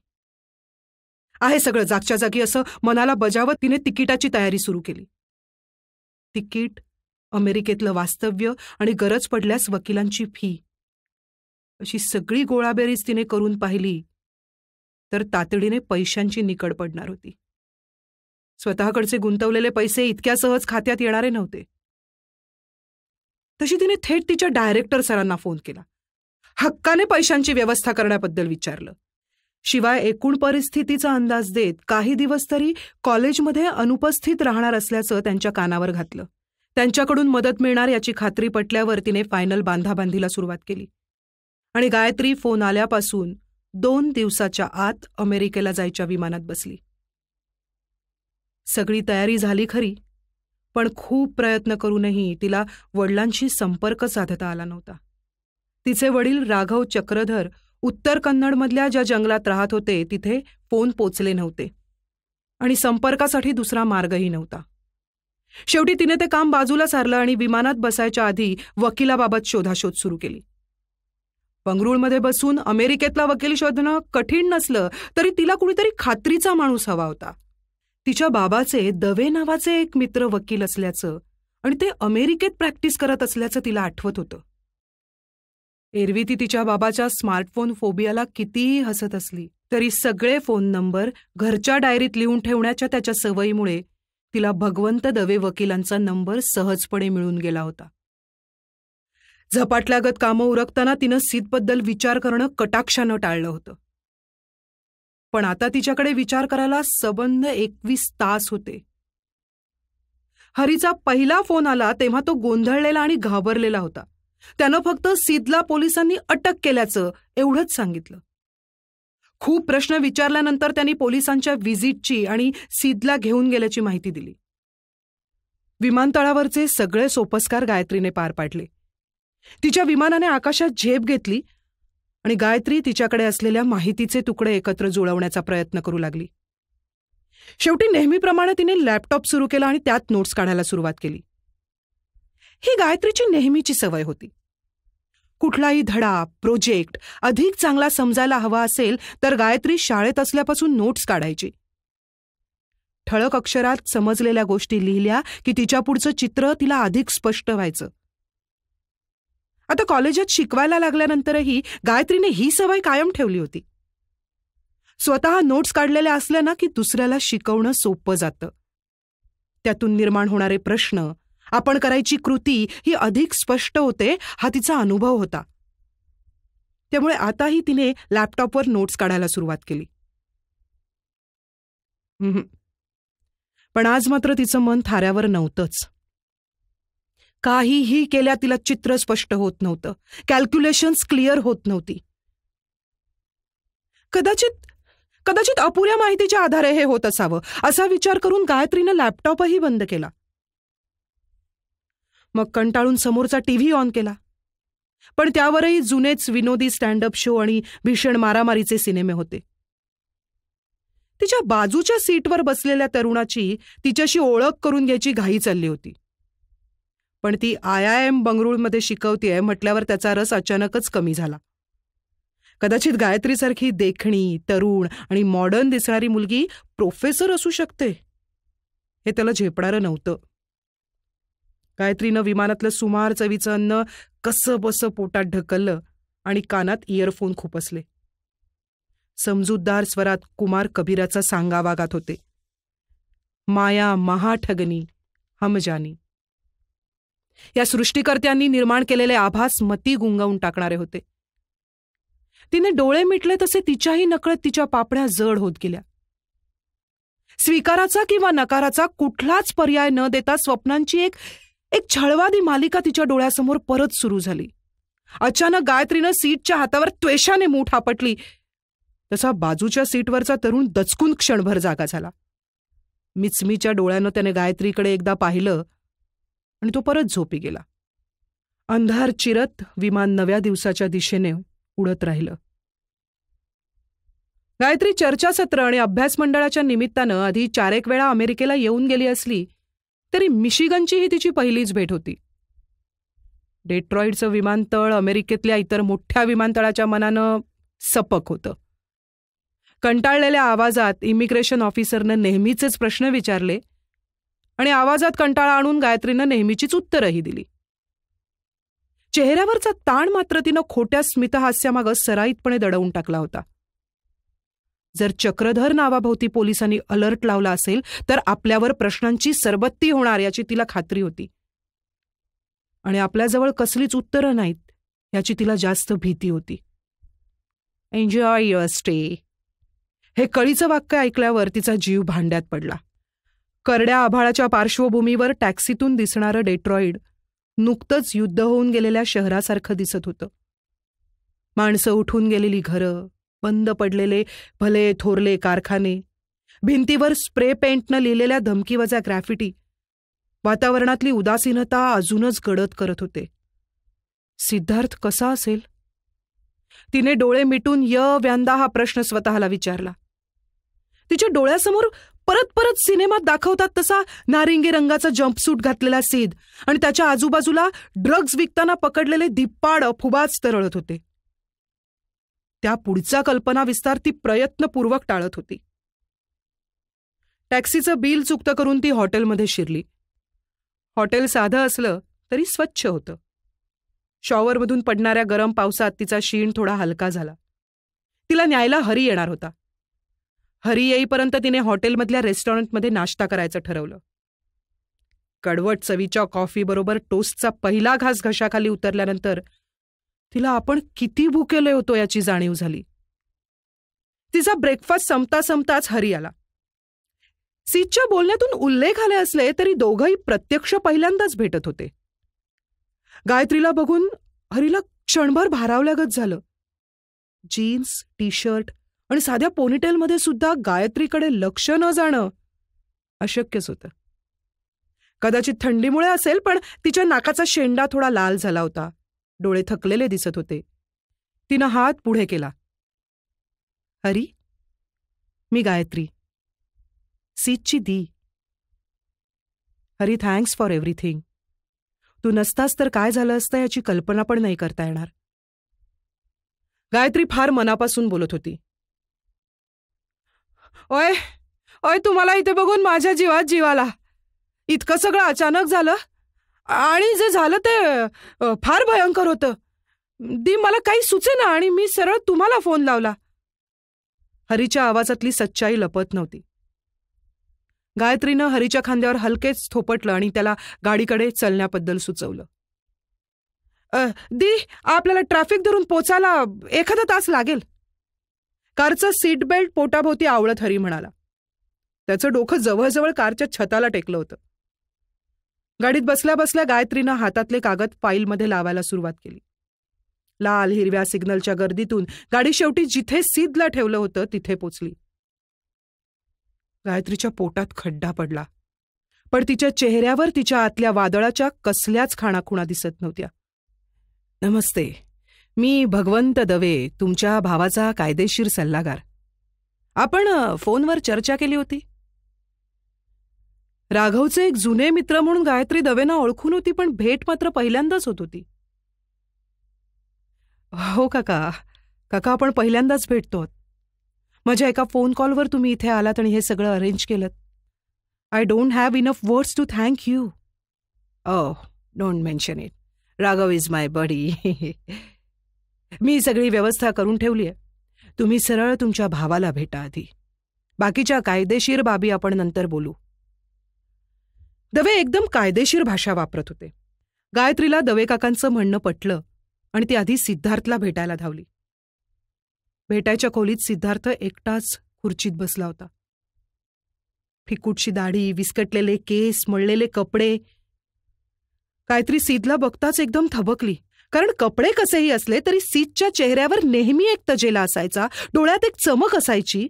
आहे सगळं जागच्या जागी असं मनाला बजावत तिने तिकिटाची तयारी सुरू केली तिकीट अमेरिकेतलं वास्तव्य आणि गरज पडल्यास वकिलांची फी अशी सगळी गोळाबेरीज तिने करून पाहिली तर तातडीने पैशांची निकड पडणार होती स्वतःकडचे गुंतवलेले पैसे इतक्या सहज खात्यात येणारे नव्हते तशी तिने थेट तिच्या डायरेक्टर सरांना फोन केला हक्काने पैशांची व्यवस्था करण्याबद्दल विचारलं शिवाय एकूण परिस्थितीचा अंदाज देत काही दिवस तरी कॉलेजमध्ये अनुपस्थित राहणार असल्याचं त्यांच्या कानावर घातलं त्यांच्याकडून मदत मिळणार याची खात्री पटल्यावर तिने फायनल बांधाबांधीला सुरुवात केली आणि गायत्री फोन आल्यापासून दोन दिवसाच्या आत अमेरिकेला जायच्या विमानात बसली सगळी तयारी झाली खरी पण खूप प्रयत्न करूनही तिला वडिलांशी संपर्क साधता आला नव्हता तिचे वडील राघव चक्रधर उत्तर कन्नडमधल्या ज्या जंगलात राहत होते तिथे फोन पोचले नव्हते आणि संपर्कासाठी दुसरा मार्गही नव्हता शेवटी तिने ते काम बाजूला सारलं आणि विमानात बसायच्या आधी वकिलाबाबत शोधाशोध सुरू केली बंगळुरूमध्ये बसून अमेरिकेतला वकील शोधणं कठीण नसलं तरी तिला कुणीतरी खात्रीचा माणूस हवा होता तिच्या बाबाचे दवे नावाचे एक मित्र वकील असल्याचं आणि ते अमेरिकेत प्रॅक्टिस करत असल्याचं तिला आठवत होतं एरवी ती तिच्या बाबाच्या स्मार्टफोन फोबियाला कितीही हसत असली तरी सगळे फोन नंबर घरच्या डायरीत लिहून ठेवण्याच्या त्याच्या सवयीमुळे तिला भगवंत दवे वकिलांचा नंबर सहजपणे मिळून गेला होता झपाटल्यागत कामं उरकताना तिनं सीतबद्दल विचार करणं कटाक्षानं टाळलं होतं पण आता तिच्याकडे विचार करायला सबंध एकवीस तास होते हरीचा पहिला फोन आला तेव्हा तो गोंधळलेला आणि घाबरलेला होता त्यानं फक्त सिदला पोलिसांनी अटक केल्याचं एवढंच सांगितलं खूप प्रश्न विचारल्यानंतर त्यांनी पोलिसांच्या व्हिजिटची आणि सिदला घेऊन गेल्याची माहिती दिली विमानतळावरचे सगळे सोपस्कार गायत्रीने पार पाडले तिच्या विमानाने आकाशात झेप घेतली आणि गायत्री तिच्याकडे असलेल्या माहितीचे तुकडे एकत्र जुळवण्याचा प्रयत्न करू लागली शेवटी नेहमीप्रमाणे तिने लॅपटॉप सुरू केला आणि त्यात नोट्स काढायला सुरुवात केली ही गायत्रीची नेहमीची सवय होती कुठलाही धडा प्रोजेक्ट अधिक चांगला समजायला हवा असेल तर गायत्री शाळेत असल्यापासून नोट्स काढायची ठळक अक्षरात समजलेल्या गोष्टी लिहिल्या की तिच्या पुढचं चित्र तिला अधिक स्पष्ट व्हायचं आता कॉलेजात शिकवायला लागल्यानंतरही गायत्रीने ही सवय कायम ठेवली होती स्वतः नोट्स काढलेल्या असल्या ना की दुसऱ्याला शिकवणं सोपं जातं त्यातून निर्माण होणारे प्रश्न आपण करायची कृती ही अधिक स्पष्ट होते हा तिचा अनुभव होता त्यामुळे आताही तिने लॅपटॉपवर नोट्स काढायला सुरुवात केली पण आज मात्र तिचं मन थाऱ्यावर नव्हतंच काहीही केल्या तिला चित्र स्पष्ट होत नव्हतं कॅल्क्युलेशन्स क्लिअर होत नव्हती कदाचित कदाचित अपुऱ्या माहितीच्या आधारे हे होत असावं असा विचार करून गायत्रीनं लॅपटॉपही बंद केला मग कंटाळून समोरचा टीव्ही ऑन केला पण त्यावरही जुनेच विनोदी स्टँडअप शो आणि भीषण मारामारीचे सिनेमे होते तिच्या बाजूच्या सीटवर बसलेल्या तरुणाची तिच्याशी ओळख करून घ्यायची घाई चालली होती पण ती आय आय एम बंगळुरूमध्ये शिकवतीये म्हटल्यावर त्याचा रस अचानकच कमी झाला कदाचित गायत्रीसारखी देखणी तरुण आणि मॉडर्न दिसणारी मुलगी प्रोफेसर असू शकते हे त्याला झेपणारं नव्हतं गायत्रीनं विमानातलं सुमार चवीचं अन्न कसं बस पोटात ढकललं आणि कानात इयरफोन खुपसले समजूतदार स्वरात कुमार कबीराचा सांगावा गात होते माया महाठगनी हमजानी या सृष्टिकर्त्यांनी निर्माण केलेले आभास मती गुंगवून टाकणारे होते तिने डोळे मिटले तसे तिच्याही नकळत तिच्या पापण्या जड होत गेल्या स्वीकाराचा किंवा नकाराचा कुठलाच पर्याय न देता स्वप्नांची एक एक छळवादी मालिका तिच्या डोळ्यासमोर परत सुरू झाली अचानक गायत्रीनं सीटच्या हातावर त्वेषाने मूठ आपटली तसा बाजूच्या सीटवरचा तरुण दचकून क्षणभर जागा झाला मिचमीच्या डोळ्यानं त्याने गायत्रीकडे एकदा पाहिलं आणि तो परत झोपी गेला अंधार चिरत विमान नव्या दिवसाच्या दिशेने उडत राहिलं गायत्री चर्चासत्र आणि अभ्यास मंडळाच्या निमित्तानं आधी एक वेळा अमेरिकेला येऊन गेली असली तरी मिशिगनची ही तिची पहिलीच भेट होती डेट्रॉईडचं विमानतळ अमेरिकेतल्या इतर मोठ्या विमानतळाच्या मनानं सपक होतं कंटाळलेल्या आवाजात इमिग्रेशन ऑफिसरनं नेहमीचेच प्रश्न विचारले आणि आवाजात कंटाळा आणून गायत्रीनं नेहमीचीच उत्तरही दिली चेहऱ्यावरचा ताण मात्र तिनं खोट्या स्मितहास्यामागं सराईतपणे दडवून टाकला होता जर चक्रधर नावाभोवती पोलिसांनी अलर्ट लावला असेल तर आपल्यावर प्रश्नांची सरबत्ती होणार याची तिला खात्री होती आणि आपल्याजवळ कसलीच उत्तरं नाहीत याची तिला जास्त भीती होती एन्जॉय युअर स्टे हे कळीचं वाक्य ऐकल्यावर तिचा जीव भांड्यात पडला करड्या आभाळाच्या पार्श्वभूमीवर टॅक्सीतून दिसणारं डेट्रॉईड नुकतंच युद्ध होऊन गेलेल्या शहरासारखं दिसत होतं माणसं उठून गेलेली घरं बंद पडलेले भले थोरले कारखाने भिंतीवर स्प्रे पेंटनं लिहिलेल्या धमकीवजा ग्रॅफिटी वातावरणातली उदासीनता अजूनच गडत करत होते सिद्धार्थ कसा असेल तिने डोळे मिटून य व्यांदा हा प्रश्न स्वतःला विचारला तिच्या डोळ्यासमोर परत परत सिनेमात दाखवतात तसा नारिंगी रंगाचा जम्पसूट घातलेला सेद आणि त्याच्या आजूबाजूला ड्रग्ज विकताना पकडलेले धिप्पाड फुबाच तरळत होते त्या पुढचा कल्पना विस्तार ती प्रयत्नपूर्वक टाळत होती टॅक्सीचं बिल चुकतं करून ती हॉटेलमध्ये शिरली हॉटेल साधं असलं तरी स्वच्छ होतं शॉवरमधून पडणाऱ्या गरम पावसात तिचा शीण थोडा हलका झाला तिला न्यायला हरी येणार होता हरी येईपर्यंत तिने हॉटेलमधल्या रेस्टॉरंटमध्ये नाश्ता करायचं ठरवलं कडवट चवीच्या कॉफीबरोबर टोस्टचा पहिला घास घशाखाली उतरल्यानंतर तिला आपण किती भूकेले होतो याची जाणीव झाली तिचा ब्रेकफास्ट संपता संपताच हरी आला सीटच्या बोलण्यातून उल्लेख आले असले तरी दोघंही प्रत्यक्ष पहिल्यांदाच भेटत होते गायत्रीला बघून हरीला क्षणभर भारावल्यागत झालं जीन्स टी शर्ट आणि साध्या पोनिटेलमध्ये सुद्धा गायत्रीकडे लक्ष न जाणं अशक्यच होतं कदाचित थंडीमुळे असेल पण तिच्या नाकाचा शेंडा थोडा लाल झाला होता डोळे थकलेले दिसत होते तिनं हात पुढे केला हरी मी गायत्री सीटची दी हरी थँक्स फॉर एव्हरीथिंग तू नसतास तर काय झालं असतं याची कल्पना पण नाही करता येणार गायत्री फार मनापासून बोलत होती ओय ओय तुम्हाला इथे बघून माझ्या जीवात जीवाला इतकं सगळं अचानक झालं आणि जे झालं ते फार भयंकर होतं दी मला काही सुचे ना आणि मी सरळ तुम्हाला फोन लावला हरीच्या आवाजातली सच्चाई लपत नव्हती गायत्रीनं हरीच्या खांद्यावर हलकेच थोपटलं आणि त्याला गाडीकडे चलण्याबद्दल सुचवलं दी आपल्याला ट्रॅफिक धरून पोचायला एखादा तास लागेल कारचं सीट बेल्ट पोटाभोवती आवळत हरी म्हणाला त्याचं डोकं जवळजवळ कारच्या छताला टेकलं होतं गाडीत बसल्या बसल्या गायत्रीनं हातातले कागद फाईलमध्ये लावायला सुरुवात केली लाल हिरव्या सिग्नलच्या गर्दीतून गाडी शेवटी जिथे सीदला ठेवलं होतं तिथे पोचली गायत्रीच्या पोटात खड्डा पडला पण तिच्या चेहऱ्यावर तिच्या आतल्या वादळाच्या कसल्याच खाणाखुणा दिसत नव्हत्या नमस्ते मी भगवंत दवे तुमच्या भावाचा कायदेशीर सल्लागार आपण फोनवर चर्चा केली होती राघवचे एक जुने मित्र म्हणून गायत्री दवेना ओळखून होती पण भेट मात्र पहिल्यांदाच होत होती हो काका काका आपण पहिल्यांदाच भेटतो माझ्या एका फोन कॉलवर तुम्ही इथे आलात आणि हे सगळं अरेंज केलं I don't have enough words to thank you oh don't mention it Raghav is my buddy मी सगळी व्यवस्था करून ठेवली आहे तुम्ही सरळ तुमच्या भावाला भेटा आधी बाकीच्या कायदेशीर बाबी आपण नंतर बोलू दवे एकदम कायदेशीर भाषा वापरत होते गायत्रीला दवे काकांचं म्हणणं पटलं आणि ती आधी सिद्धार्थला भेटायला धावली भेटायच्या खोलीत सिद्धार्थ एकटाच खुर्चीत बसला होता फिकूटची दाढी विस्कटलेले केस मळलेले कपडे गायत्री सीदला बघताच एकदम थबकली कारण कपडे कसेही असले तरी सीतच्या चेहऱ्यावर नेहमी एक तजेला असायचा डोळ्यात एक चमक असायची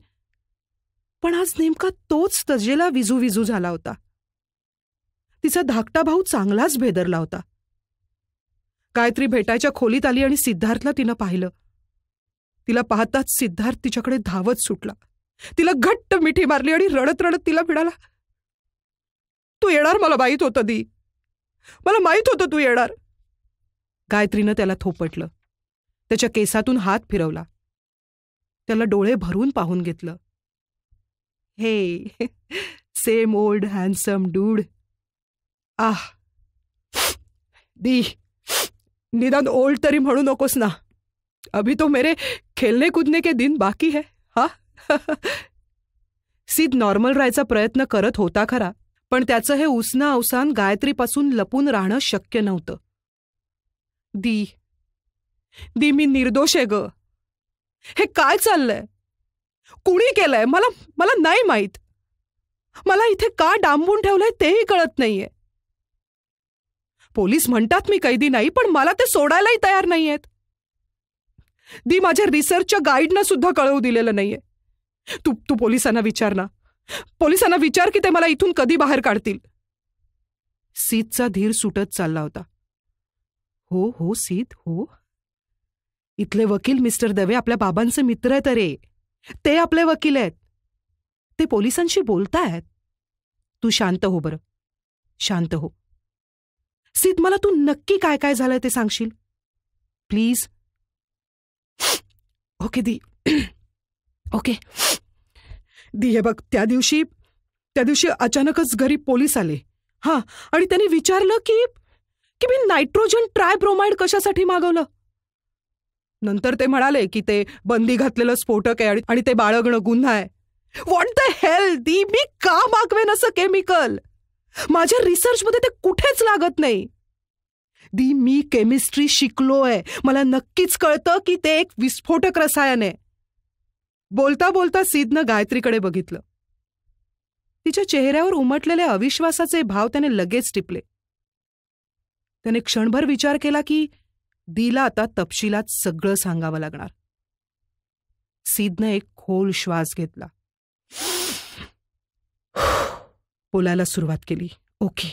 पण आज नेमका तोच तजेला विजू विजू झाला होता तिचा धाकटा भाऊ चांगलाच भेदरला होता गायत्री भेटायच्या खोलीत आली आणि सिद्धार्थला तिनं पाहिलं तिला पाहताच सिद्धार्थ तिच्याकडे धावत सुटला तिला घट्ट मिठी मारली आणि रडत रडत तिला मिळाला तू येणार मला माहीत होतं दी मला माहीत होतं तू येणार गायत्रीनं त्याला थोपटलं त्याच्या केसातून हात फिरवला त्याला डोळे भरून पाहून घेतलं हे सेम ओल्ड हँडसम डूड आह दी निदान ओल्ड तरी म्हणू नकोस ना अभी तो मेरे खेलने कूदने के दिन बाकी है हा सीत नॉर्मल राहायचा प्रयत्न करत होता खरा पण त्याचं हे उसना अवसान गायत्रीपासून लपून राहणं शक्य नव्हतं दी दी मी निर्दोष आहे ग हे काय चाललंय कुणी केलंय मला मला नाही माहीत मला इथे का डांबून ठेवलंय तेही कळत नाहीये पोलीस म्हणतात मी कैदी नाही पण मला ते सोडायलाही तयार नाहीयेत दी माझ्या रिसर्चच्या गाईडना सुद्धा कळवू दिलेलं नाहीये तू तू पोलिसांना विचार ना पोलिसांना विचार की ते मला इथून कधी बाहेर काढतील सीतचा धीर सुटत चालला होता हो हो सीत हो इथले वकील मिस्टर दवे आपल्या बाबांचे मित्र आहेत अरे ते आपले वकील आहेत ते पोलिसांशी बोलतायत तू शांत हो बरं शांत हो सीत मला तू नक्की काय काय झालं ते सांगशील प्लीज ओके दी [clears throat] ओके दी हे बघ त्या दिवशी त्या दिवशी अचानकच घरी पोलीस आले हां आणि त्यांनी विचारलं की की मी नायट्रोजन ट्रायब्रोमाइड कशासाठी मागवलं नंतर ते म्हणाले की ते बंदी घातलेलं स्फोटक आहे आणि ते बाळगणं गुन्हा आहे व्हॉट द हेल दी मी का मागवेन असं केमिकल माझ्या रिसर्चमध्ये ते कुठेच लागत नाही दी मी केमिस्ट्री शिकलोय मला नक्कीच कळतं की ते एक विस्फोटक रसायन आहे बोलता बोलता सीदनं गायत्रीकडे बघितलं तिच्या चेहऱ्यावर उमटलेल्या अविश्वासाचे भाव त्याने लगेच टिपले त्याने क्षणभर विचार केला की दीला आता तपशिलात सगळं सांगावं लागणार सीदने एक खोल श्वास घेतला बोलायला सुरुवात केली ओके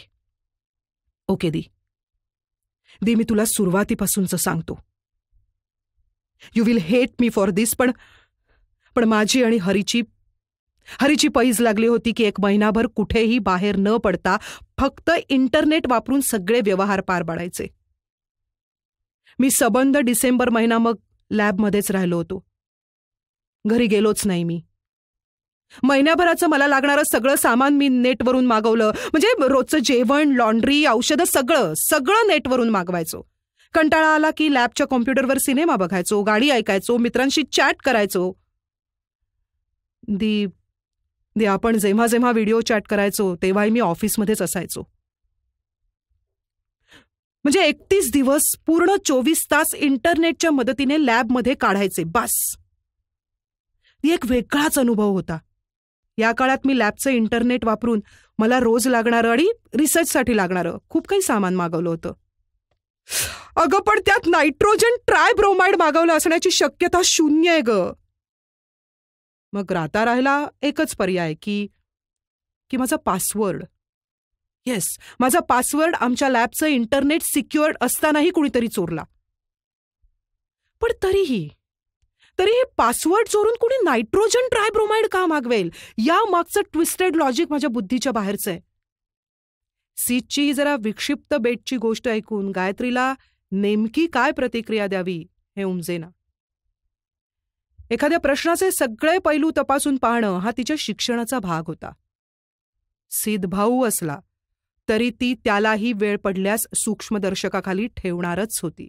ओके दी दी मी तुला सुरुवातीपासूनच सांगतो you will hate me for this पण पण माझी आणि हरीची हरीची पैज लागली होती की एक महिनाभर कुठेही बाहेर न पडता फक्त इंटरनेट वापरून सगळे व्यवहार पार पाडायचे मी सबंध डिसेंबर महिना मग लॅबमध्येच राहिलो होतो घरी गेलोच नाही मी महिन्याभराचं मला लागणारं सगळं सामान मी नेटवरून मागवलं म्हणजे रोजचं जेवण लॉन्ड्री औषधं सगळं सगळं नेटवरून मागवायचो कंटाळा आला की लॅबच्या कॉम्प्युटरवर सिनेमा बघायचो गाडी ऐकायचो मित्रांशी चॅट करायचो दी दे आपण जेव्हा जेव्हा व्हिडिओ चॅट करायचो तेव्हाही मी ऑफिसमध्येच असायचो म्हणजे एकतीस दिवस पूर्ण चोवीस तास इंटरनेटच्या मदतीने लॅबमध्ये काढायचे बस ती एक वेगळाच अनुभव होता या काळात मी लॅबचं इंटरनेट वापरून मला रोज लागणारं आणि रिसर्चसाठी लागणारं खूप काही सामान मागवलं होतं अगं पण त्यात नायट्रोजन ट्रायब्रोमाइड मागवलं असण्याची शक्यता शून्य आहे ग मग राहता राहिला एकच पर्याय की की माझा पासवर्ड येस माझा पासवर्ड आमच्या लॅबचं इंटरनेट सिक्युअर्ड असतानाही कुणीतरी चोरला पण तरीही तरी हे पासवर्ड चोरून कुणी नायट्रोजन ट्रायब्रोमाइड का मागवेल या मागचं ट्विस्टेड लॉजिक माझ्या बुद्धीच्या बाहेरचं आहे सीटची जरा विक्षिप्त बेटची गोष्ट ऐकून गायत्रीला नेमकी काय प्रतिक्रिया द्यावी हे उमजेना एखाद्या प्रश्नाचे सगळे पैलू तपासून पाहणं हा तिच्या शिक्षणाचा भाग होता भाऊ असला तरी ती त्यालाही वेळ पडल्यास सूक्ष्मदर्शकाखाली ठेवणारच होती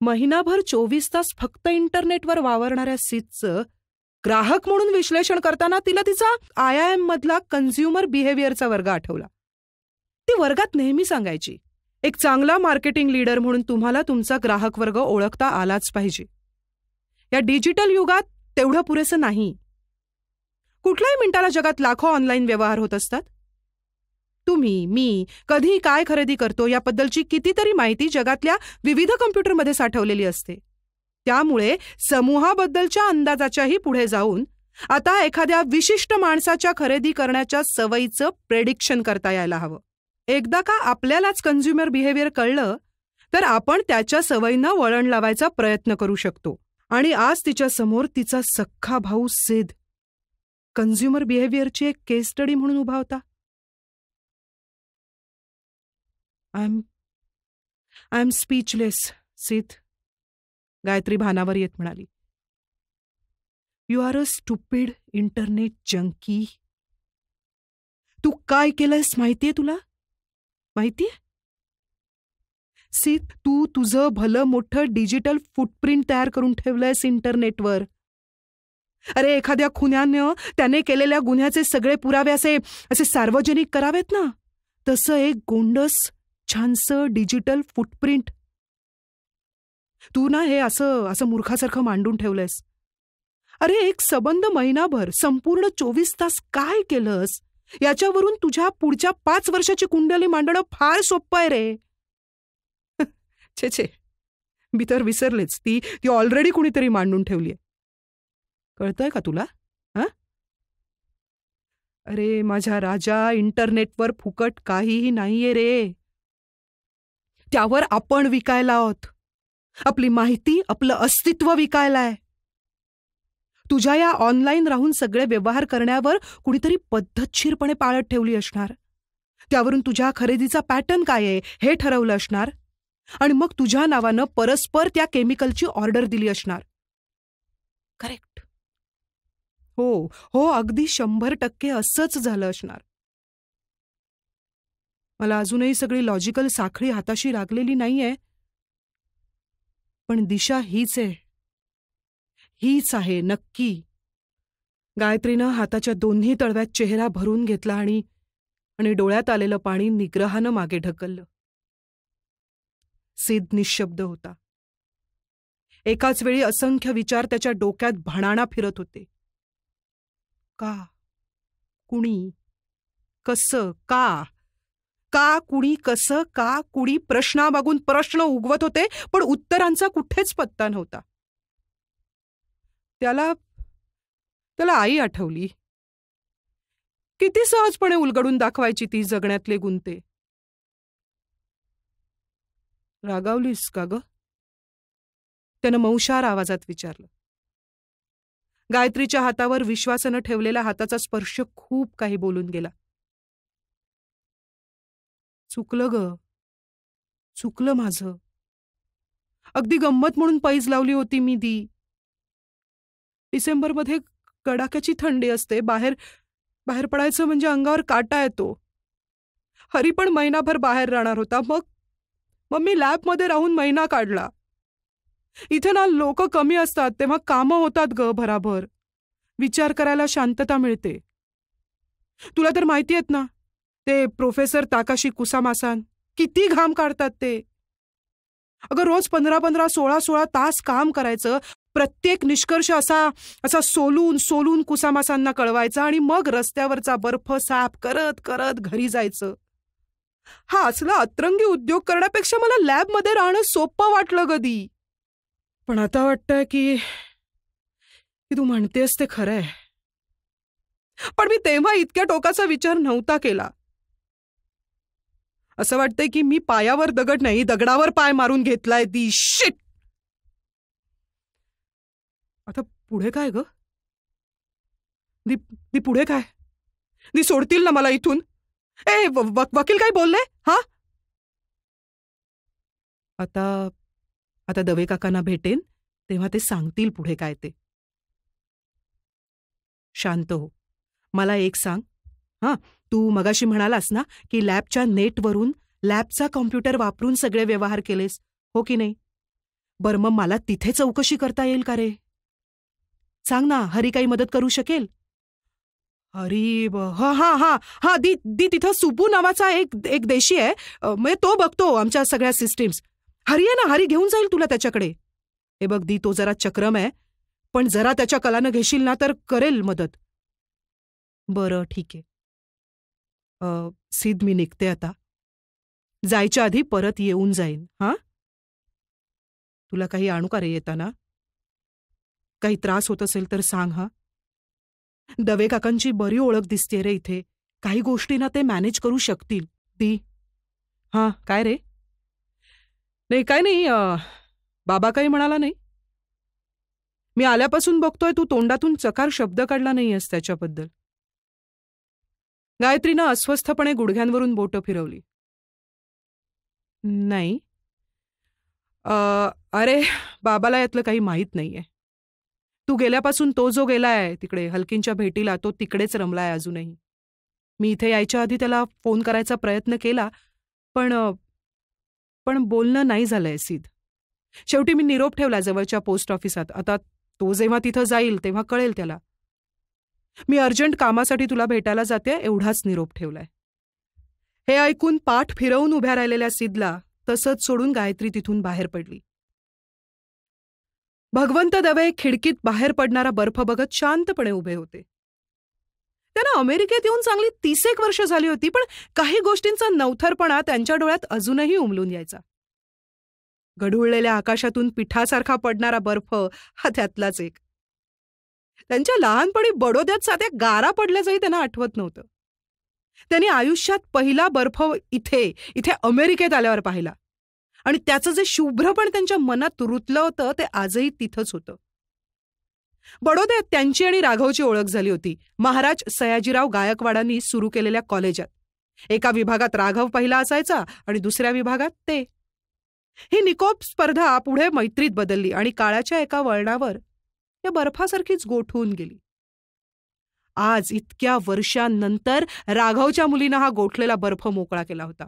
महिनाभर चोवीस तास फक्त इंटरनेटवर वावरणाऱ्या सीटचं ग्राहक म्हणून विश्लेषण करताना तिला तिचा आय आय एम मधला कन्झ्युमर बिहेव्हिअरचा वर्ग आठवला ती वर्गात नेहमी सांगायची एक चांगला मार्केटिंग लीडर म्हणून तुम्हाला तुमचा ग्राहक वर्ग ओळखता आलाच पाहिजे या डिजिटल युगात तेवढं पुरेसं नाही कुठल्याही मिनिटाला जगात लाखो ऑनलाईन व्यवहार होत असतात तुम्ही मी कधी काय खरेदी करतो याबद्दलची कितीतरी माहिती जगातल्या विविध कम्प्युटरमध्ये साठवलेली असते त्यामुळे समूहाबद्दलच्या अंदाजाच्याही पुढे जाऊन आता एखाद्या विशिष्ट माणसाच्या खरेदी करण्याच्या सवयीचं प्रेडिक्शन करता यायला हवं एकदा का आपल्यालाच कन्झ्युमर बिहेवियर कळलं तर आपण त्याच्या सवयींना वळण लावायचा प्रयत्न करू शकतो आणि आज तिच्या समोर तिचा सख्खा भाऊ सेद कन्झ्युमर बिहेव्हिअरची एक केस स्टडी म्हणून उभा होता I am I am speechless Sid Gayatri भानावर येत म्हणाली you are a stupid internet junkie तू काय केलंस माहितीये तुला माहितीये सी तू तुझं भलं मोठं डिजिटल फुटप्रिंट तयार करून ठेवलंयस इंटरनेटवर अरे एखाद्या खुन्यानं त्याने केलेल्या गुन्ह्याचे सगळे पुरावे असे असे सार्वजनिक करावेत ना तसं एक गोंडस छानसं डिजिटल फुटप्रिंट तू ना हे असं असं मूर्खासारखं मांडून ठेवलंयस अरे एक सबंध महिनाभर संपूर्ण चोवीस तास काय केलंस याच्यावरून तुझ्या पुढच्या पाच वर्षाची कुंडली मांडणं फार सोपं आहे रे छे छे मी तर विसरलेच ती ती ऑलरेडी कुणीतरी मांडून ठेवली आहे कळतंय का तुला हा अरे माझ्या राजा इंटरनेटवर फुकट काहीही नाहीये रे त्यावर आपण विकायला आहोत आपली माहिती आपलं अस्तित्व विकायलाय तुझ्या या ऑनलाईन राहून सगळे व्यवहार करण्यावर कुणीतरी पद्धतशीरपणे पाळत ठेवली असणार त्यावरून तुझ्या खरेदीचा पॅटर्न काय आहे हे ठरवलं असणार आणि मग तुझ्या नावानं परस्पर त्या केमिकलची ऑर्डर दिली असणार करेक्ट हो हो अगदी शंभर टक्के असंच झालं असणार मला अजूनही सगळी लॉजिकल साखळी हाताशी लागलेली नाहीये पण दिशा हीच आहे हीच आहे नक्की गायत्रीनं हाताच्या दोन्ही तळव्यात चेहरा भरून घेतला आणि आणि डोळ्यात आलेलं पाणी निग्रहानं मागे ढकललं सिद्ध निशब्द होता एकाच वेळी असंख्य विचार त्याच्या डोक्यात भणाणा फिरत होते का कुणी कस, का का कुणी कस, का कुणी प्रश्नामागून प्रश्न उगवत होते पण उत्तरांचा कुठेच पत्ता नव्हता त्याला त्याला आई आठवली किती सहजपणे उलगडून दाखवायची ती जगण्यातले गुंते रागावलीस का ग त्यानं मौशार आवाजात विचारलं गायत्रीच्या हातावर विश्वासानं ठेवलेला हाताचा स्पर्श खूप काही बोलून गेला चुकलं ग चुकलं माझं अगदी गंमत म्हणून पैज लावली होती मी दी डिसेंबरमध्ये कडाक्याची थंडी असते बाहेर बाहेर पडायचं म्हणजे अंगावर काटा येतो हरी पण महिनाभर बाहेर राहणार होता मग मग मी लॅबमध्ये राहून महिना काढला इथे ना लोक कमी असतात तेव्हा कामं होतात ग भराभर विचार करायला शांतता मिळते तुला तर माहिती आहेत ना ते प्रोफेसर ताकाशी कुसामासान किती घाम काढतात ते अगं रोज पंधरा पंधरा सोळा सोळा तास काम करायचं प्रत्येक निष्कर्ष असा असा सोलून सोलून कुसामासांना कळवायचा आणि मग रस्त्यावरचा बर्फ साफ करत करत घरी जायचं हा असला अतरंगी उद्योग करण्यापेक्षा मला लॅबमध्ये राहणं सोपं वाटलं कधी पण आता वाटतंय की की तू म्हणतेस ते खरंय पण मी तेव्हा इतक्या टोकाचा विचार नव्हता केला असं वाटतंय की मी पायावर दगड नाही दगडावर पाय मारून घेतलाय दी शिट आता पुढे काय ग दी पुढे काय दी सोडतील ना मला इथून ए वकील काय बोलले हा आता आता दवे काकांना भेटेन तेव्हा ते सांगतील पुढे काय ते शांत हो मला एक सांग हां तू मगाशी म्हणालास ना की लॅबच्या नेटवरून लॅबचा कॉम्प्युटर वापरून सगळे व्यवहार केलेस हो की नाही बरं मग मला तिथे चौकशी करता येईल का रे सांग ना हरी काही मदत करू शकेल अरे हा हा हा हा दी दी तिथं सुपू नावाचा एक एक देशी आहे म्हणजे तो बघतो आमच्या सगळ्या सिस्टीम्स हरी आहे ना हरी घेऊन जाईल तुला त्याच्याकडे हे बघ दी तो जरा चक्रम आहे पण जरा त्याच्या कलानं घेशील ना तर करेल मदत बरं ठीक आहे सिद्ध मी निघते आता जायच्या आधी परत येऊन जाईन हां तुला काही आणू का रे येताना काही त्रास होत असेल तर सांग हां दवे काकांची बरी ओळख दिसते रे इथे काही गोष्टींना ते मॅनेज करू शकतील ती हां काय रे नाही काय नाही बाबा काही म्हणाला नाही मी आल्यापासून बघतोय तू तोंडातून चकार शब्द काढला नाहीयेस त्याच्याबद्दल गायत्रीनं अस्वस्थपणे गुडघ्यांवरून बोटं फिरवली नाही अरे बाबाला यातलं काही माहीत नाहीये तू गेल्यापासून तो जो गेलाय तिकडे हलकींच्या भेटीला तो तिकडेच रमलाय अजूनही मी इथे यायच्या आधी त्याला फोन करायचा प्रयत्न केला पण पण बोलणं नाही झालंय सिद्ध शेवटी मी निरोप ठेवला जवळच्या पोस्ट ऑफिसात आता तो जेव्हा तिथं जाईल तेव्हा कळेल त्याला मी अर्जंट कामासाठी तुला भेटायला जाते एवढाच निरोप ठेवलाय हे ऐकून पाठ फिरवून उभ्या राहिलेल्या सिद्धला तसंच सोडून गायत्री तिथून बाहेर पडली भगवंत दवे खिडकीत बाहेर पडणारा बर्फ बघत शांतपणे उभे होते त्यांना अमेरिकेत येऊन चांगली तीस एक वर्ष झाली होती पण काही गोष्टींचा नवथरपणा त्यांच्या डोळ्यात अजूनही उमलून यायचा गढुळलेल्या आकाशातून पिठासारखा पडणारा बर्फ हा त्यातलाच एक त्यांच्या लहानपणी बडोद्यात साध्या गारा पडल्याचंही त्यांना आठवत नव्हतं त्यांनी आयुष्यात पहिला बर्फ इथे इथे अमेरिकेत आल्यावर पाहिला आणि त्याचं जे शुभ्रपण त्यांच्या मनात रुतलं होतं ते आजही तिथंच होतं बडोद्यात त्यांची आणि राघवची ओळख झाली होती महाराज सयाजीराव गायकवाडांनी सुरू केलेल्या कॉलेजात एका विभागात राघव पहिला असायचा आणि दुसऱ्या विभागात ते ही निकोप स्पर्धा पुढे मैत्रीत बदलली आणि काळाच्या एका वळणावर या बर्फासारखीच गोठवून गेली आज इतक्या वर्षांनंतर राघवच्या मुलीनं हा गोठलेला बर्फ मोकळा केला होता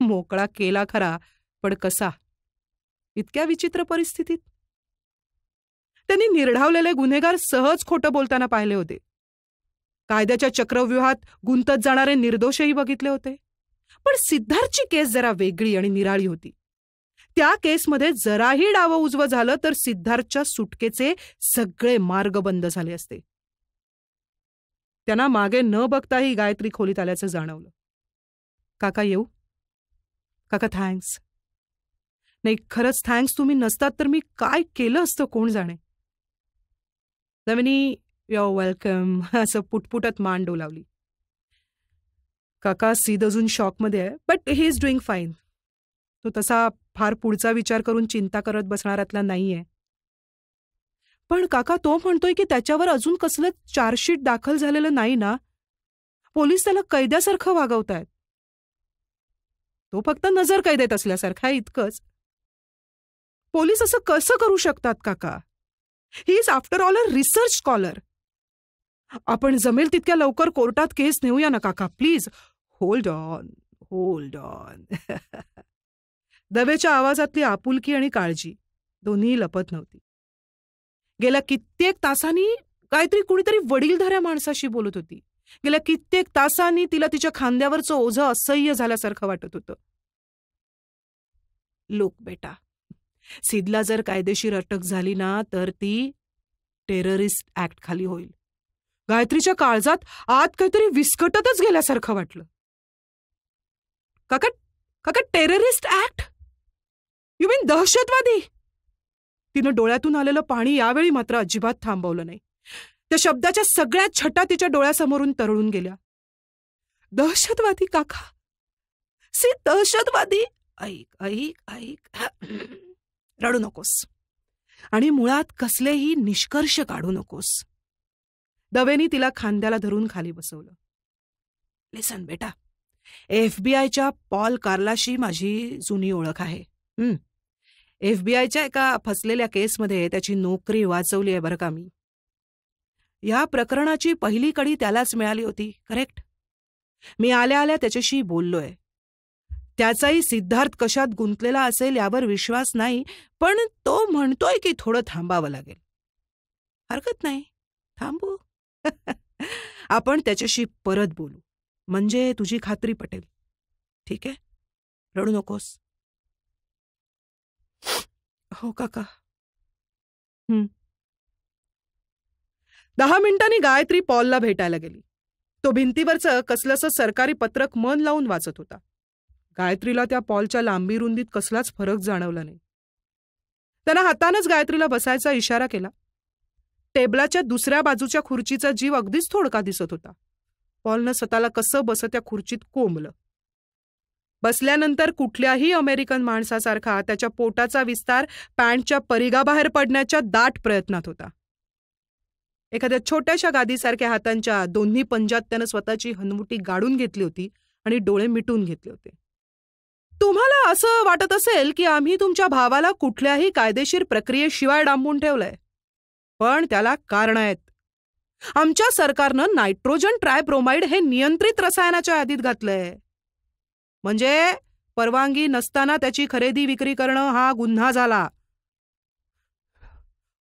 मोकळा केला खरा पण कसा इतक्या विचित्र परिस्थितीत त्यांनी निर्ढावलेले गुन्हेगार सहज खोटं बोलताना पाहिले होते कायद्याच्या चक्रव्यूहात गुंतत जाणारे निर्दोषही बघितले होते पण सिद्धार्थची केस जरा वेगळी आणि निराळी होती त्या केसमध्ये जराही डावं उजवं झालं तर सिद्धार्थच्या सुटकेचे सगळे मार्ग बंद झाले असते त्यांना मागे न बघताही गायत्री खोलीत आल्याचं जाणवलं काका येऊ काका थँक्स नाही खरंच थँक्स तुम्ही नसतात तर मी काय केलं असतं कोण जाणे जमिनी युआर वेलकम असं पुटपुटत मान डोलावली काका सीद अजून शॉकमध्ये आहे but he is doing fine तो तसा फार पुढचा विचार करून चिंता करत बसणारातला नाही आहे पण काका तो म्हणतोय की त्याच्यावर अजून कसलं चार्जशीट दाखल झालेलं नाही ना पोलीस त्याला कैद्यासारखं वागवतायत तो फक्त नजर देत असल्यासारखा इतकंच पोलीस असं कसं करू शकतात काका he is after all a research scholar आपण जमेल तितक्या लवकर कोर्टात केस नेऊया ना काका please hold on hold on दवेच्या आवाजातली आपुलकी आणि काळजी दोन्ही लपत नव्हती गेल्या कित्येक तासांनी काहीतरी कुणीतरी वडीलधाऱ्या माणसाशी बोलत होती गेल्या कित्येक तासांनी तिला तिच्या खांद्यावरचं ओझं असह्य झाल्यासारखं वाटत होतं लोक बेटा सिदला जर कायदेशीर अटक झाली ना तर ती टेररिस्ट ऍक्ट खाली होईल गायत्रीच्या काळजात आत काहीतरी विस्कटतच गेल्यासारखं वाटलं काका काका टेररिस्ट ऍक्ट यू मीन दहशतवादी तिनं डोळ्यातून आलेलं पाणी यावेळी मात्र अजिबात थांबवलं नाही त्या शब्दाच्या सगळ्या छटा तिच्या डोळ्यासमोरून तरळून गेल्या दहशतवादी काका सी दहशतवादी ऐक ऐक ऐक [clears throat] रडू नकोस आणि मुळात कसलेही निष्कर्ष काढू नकोस दवेनी तिला खांद्याला धरून खाली बसवलं लिसन बेटा आयच्या पॉल कार्लाशी माझी जुनी ओळख आहे आयच्या एका फसलेल्या केसमध्ये त्याची नोकरी वाचवली आहे बरं का मी या प्रकरणाची पहिली कडी त्यालाच मिळाली होती करेक्ट मी आल्या आल्या त्याच्याशी बोललोय त्याचाही सिद्धार्थ कशात गुंतलेला असेल यावर विश्वास नाही पण तो म्हणतोय की थोडं थांबावं लागेल हरकत नाही थांबू [laughs] आपण त्याच्याशी परत बोलू म्हणजे तुझी खात्री पटेल ठीक आहे रडू नकोस हो काका हम्म दहा मिनिटांनी गायत्री पॉलला भेटायला गेली तो भिंतीवरचं कसलंसं सरकारी पत्रक मन लावून वाचत होता गायत्रीला त्या पॉलच्या लांबी रुंदीत कसलाच फरक जाणवला नाही त्यानं हातानच गायत्रीला बसायचा इशारा केला टेबलाच्या दुसऱ्या बाजूच्या खुर्चीचा जीव अगदीच थोडका दिसत होता पॉलनं स्वतःला कसं बस त्या खुर्चीत कोंबलं बसल्यानंतर कुठल्याही अमेरिकन माणसासारखा त्याच्या पोटाचा विस्तार पॅन्टच्या परिगाबाहेर पडण्याच्या दाट प्रयत्नात होता एखाद्या छोट्याशा गादीसारख्या हातांच्या दोन्ही पंजात त्यानं स्वतःची हनमुटी गाडून घेतली होती आणि डोळे मिटून घेतले होते तुम्हाला असं वाटत असेल की आम्ही तुमच्या भावाला कुठल्याही कायदेशीर प्रक्रियेशिवाय डांबून ठेवलंय पण त्याला कारण आहेत आमच्या सरकारनं नायट्रोजन ट्रायप्रोमाइड हे नियंत्रित रसायनाच्या यादीत घातलंय म्हणजे परवानगी नसताना त्याची खरेदी विक्री करणं हा गुन्हा झाला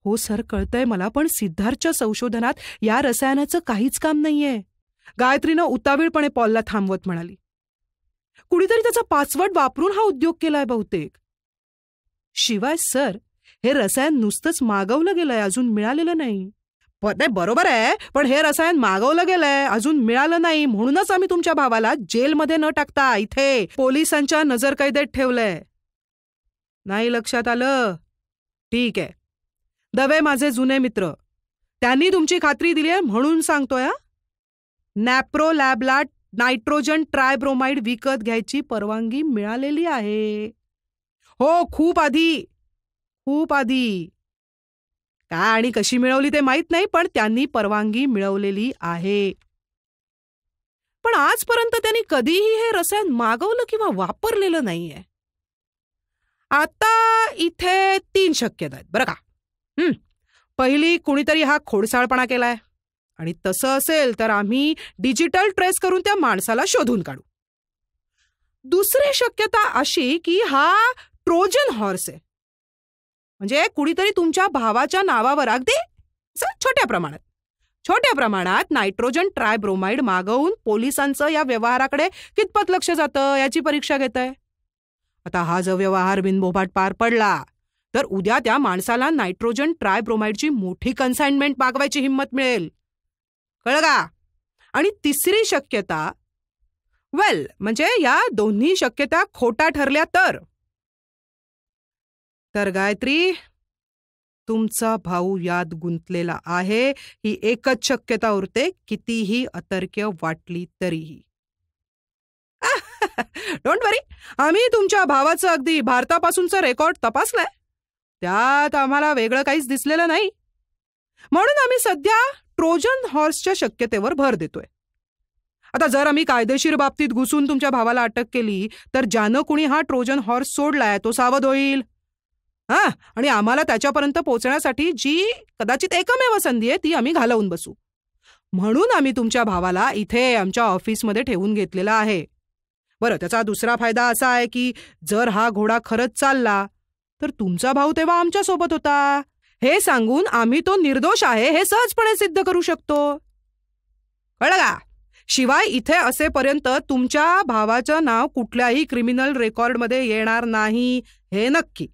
हो सर कळतंय मला पण सिद्धार्थच्या संशोधनात या रसायनाचं काहीच काम नाहीये गायत्रीनं उतावीळपणे पॉलला थांबवत म्हणाली कुणीतरी त्याचा पासवर्ड वापरून हा उद्योग केलाय बहुतेक शिवाय सर हे रसायन नुसतंच मागवलं गेलंय अजून मिळालेलं नाही बरोबर आहे पण हे रसायन मागवलं गेलंय अजून मिळालं नाही म्हणूनच आम्ही तुमच्या भावाला जेलमध्ये न टाकता इथे पोलिसांच्या नजरकैदेत ठेवलंय नाही लक्षात आलं ठीक आहे दवे माझे जुने मित्र त्यांनी तुमची खात्री दिली आहे म्हणून सांगतोय नॅप्रो लॅबला नायट्रोजन ट्रायब्रोमाइड विकत घ्यायची परवानगी मिळालेली आहे हो खूप आधी खूप आधी काय आणि कशी मिळवली ते माहीत नाही पण त्यांनी परवानगी मिळवलेली आहे पण आजपर्यंत त्यांनी कधीही हे रसायन मागवलं किंवा वापरलेलं नाहीये आता इथे तीन शक्यता आहेत बरं का पहिली कुणीतरी हा खोडसाळपणा केलाय आणि तसं असेल तर आम्ही डिजिटल ट्रेस करून त्या माणसाला शोधून काढू दुसरी शक्यता अशी की हा ट्रोजन हॉर्स आहे म्हणजे कुणीतरी तुमच्या भावाच्या नावावर अगदी छोट्या प्रमाणात छोट्या प्रमाणात नायट्रोजन ट्रायब्रोमाइड मागवून पोलिसांचं या व्यवहाराकडे कितपत लक्ष जातं याची परीक्षा घेत आहे आता हा जो व्यवहार बिनबोभाट पार पडला तर उद्या त्या माणसाला नायट्रोजन ट्रायब्रोमाइडची मोठी कन्साइनमेंट मागवायची हिंमत मिळेल कळगा आणि तिसरी शक्यता वेल म्हणजे या दोन्ही शक्यता खोटा ठरल्या तर तर गायत्री तुमचा भाऊ यात गुंतलेला आहे ही एकच शक्यता उरते कितीही अतर्क्य वाटली तरीही डोंट [laughs] वरी आम्ही तुमच्या भावाचं अगदी भारतापासूनचं रेकॉर्ड तपासलाय त्यात आम्हाला वेगळं काहीच दिसलेलं नाही म्हणून आम्ही सध्या ट्रोजन हॉर्सच्या शक्यतेवर भर देतोय आता जर आम्ही कायदेशीर बाबतीत घुसून तुमच्या भावाला अटक केली तर ज्यानं कुणी हा ट्रोजन हॉर्स सोडलाय तो सावध होईल हा आणि आम्हाला त्याच्यापर्यंत पोहोचण्यासाठी जी कदाचित एकमेव संधी आहे ती आम्ही घालवून बसू म्हणून आम्ही तुमच्या भावाला इथे आमच्या ऑफिसमध्ये ठेवून घेतलेला आहे बरं त्याचा दुसरा फायदा असा आहे की जर हा घोडा खरंच चालला तर तुमचा भाऊ तेव्हा आमच्या सोबत होता हे सांगून आम्ही तो निर्दोष आहे हे सहजपणे सिद्ध करू शकतो कळ शिवाय इथे असेपर्यंत तुमच्या भावाचं नाव कुठल्याही क्रिमिनल रेकॉर्डमध्ये येणार नाही हे नक्की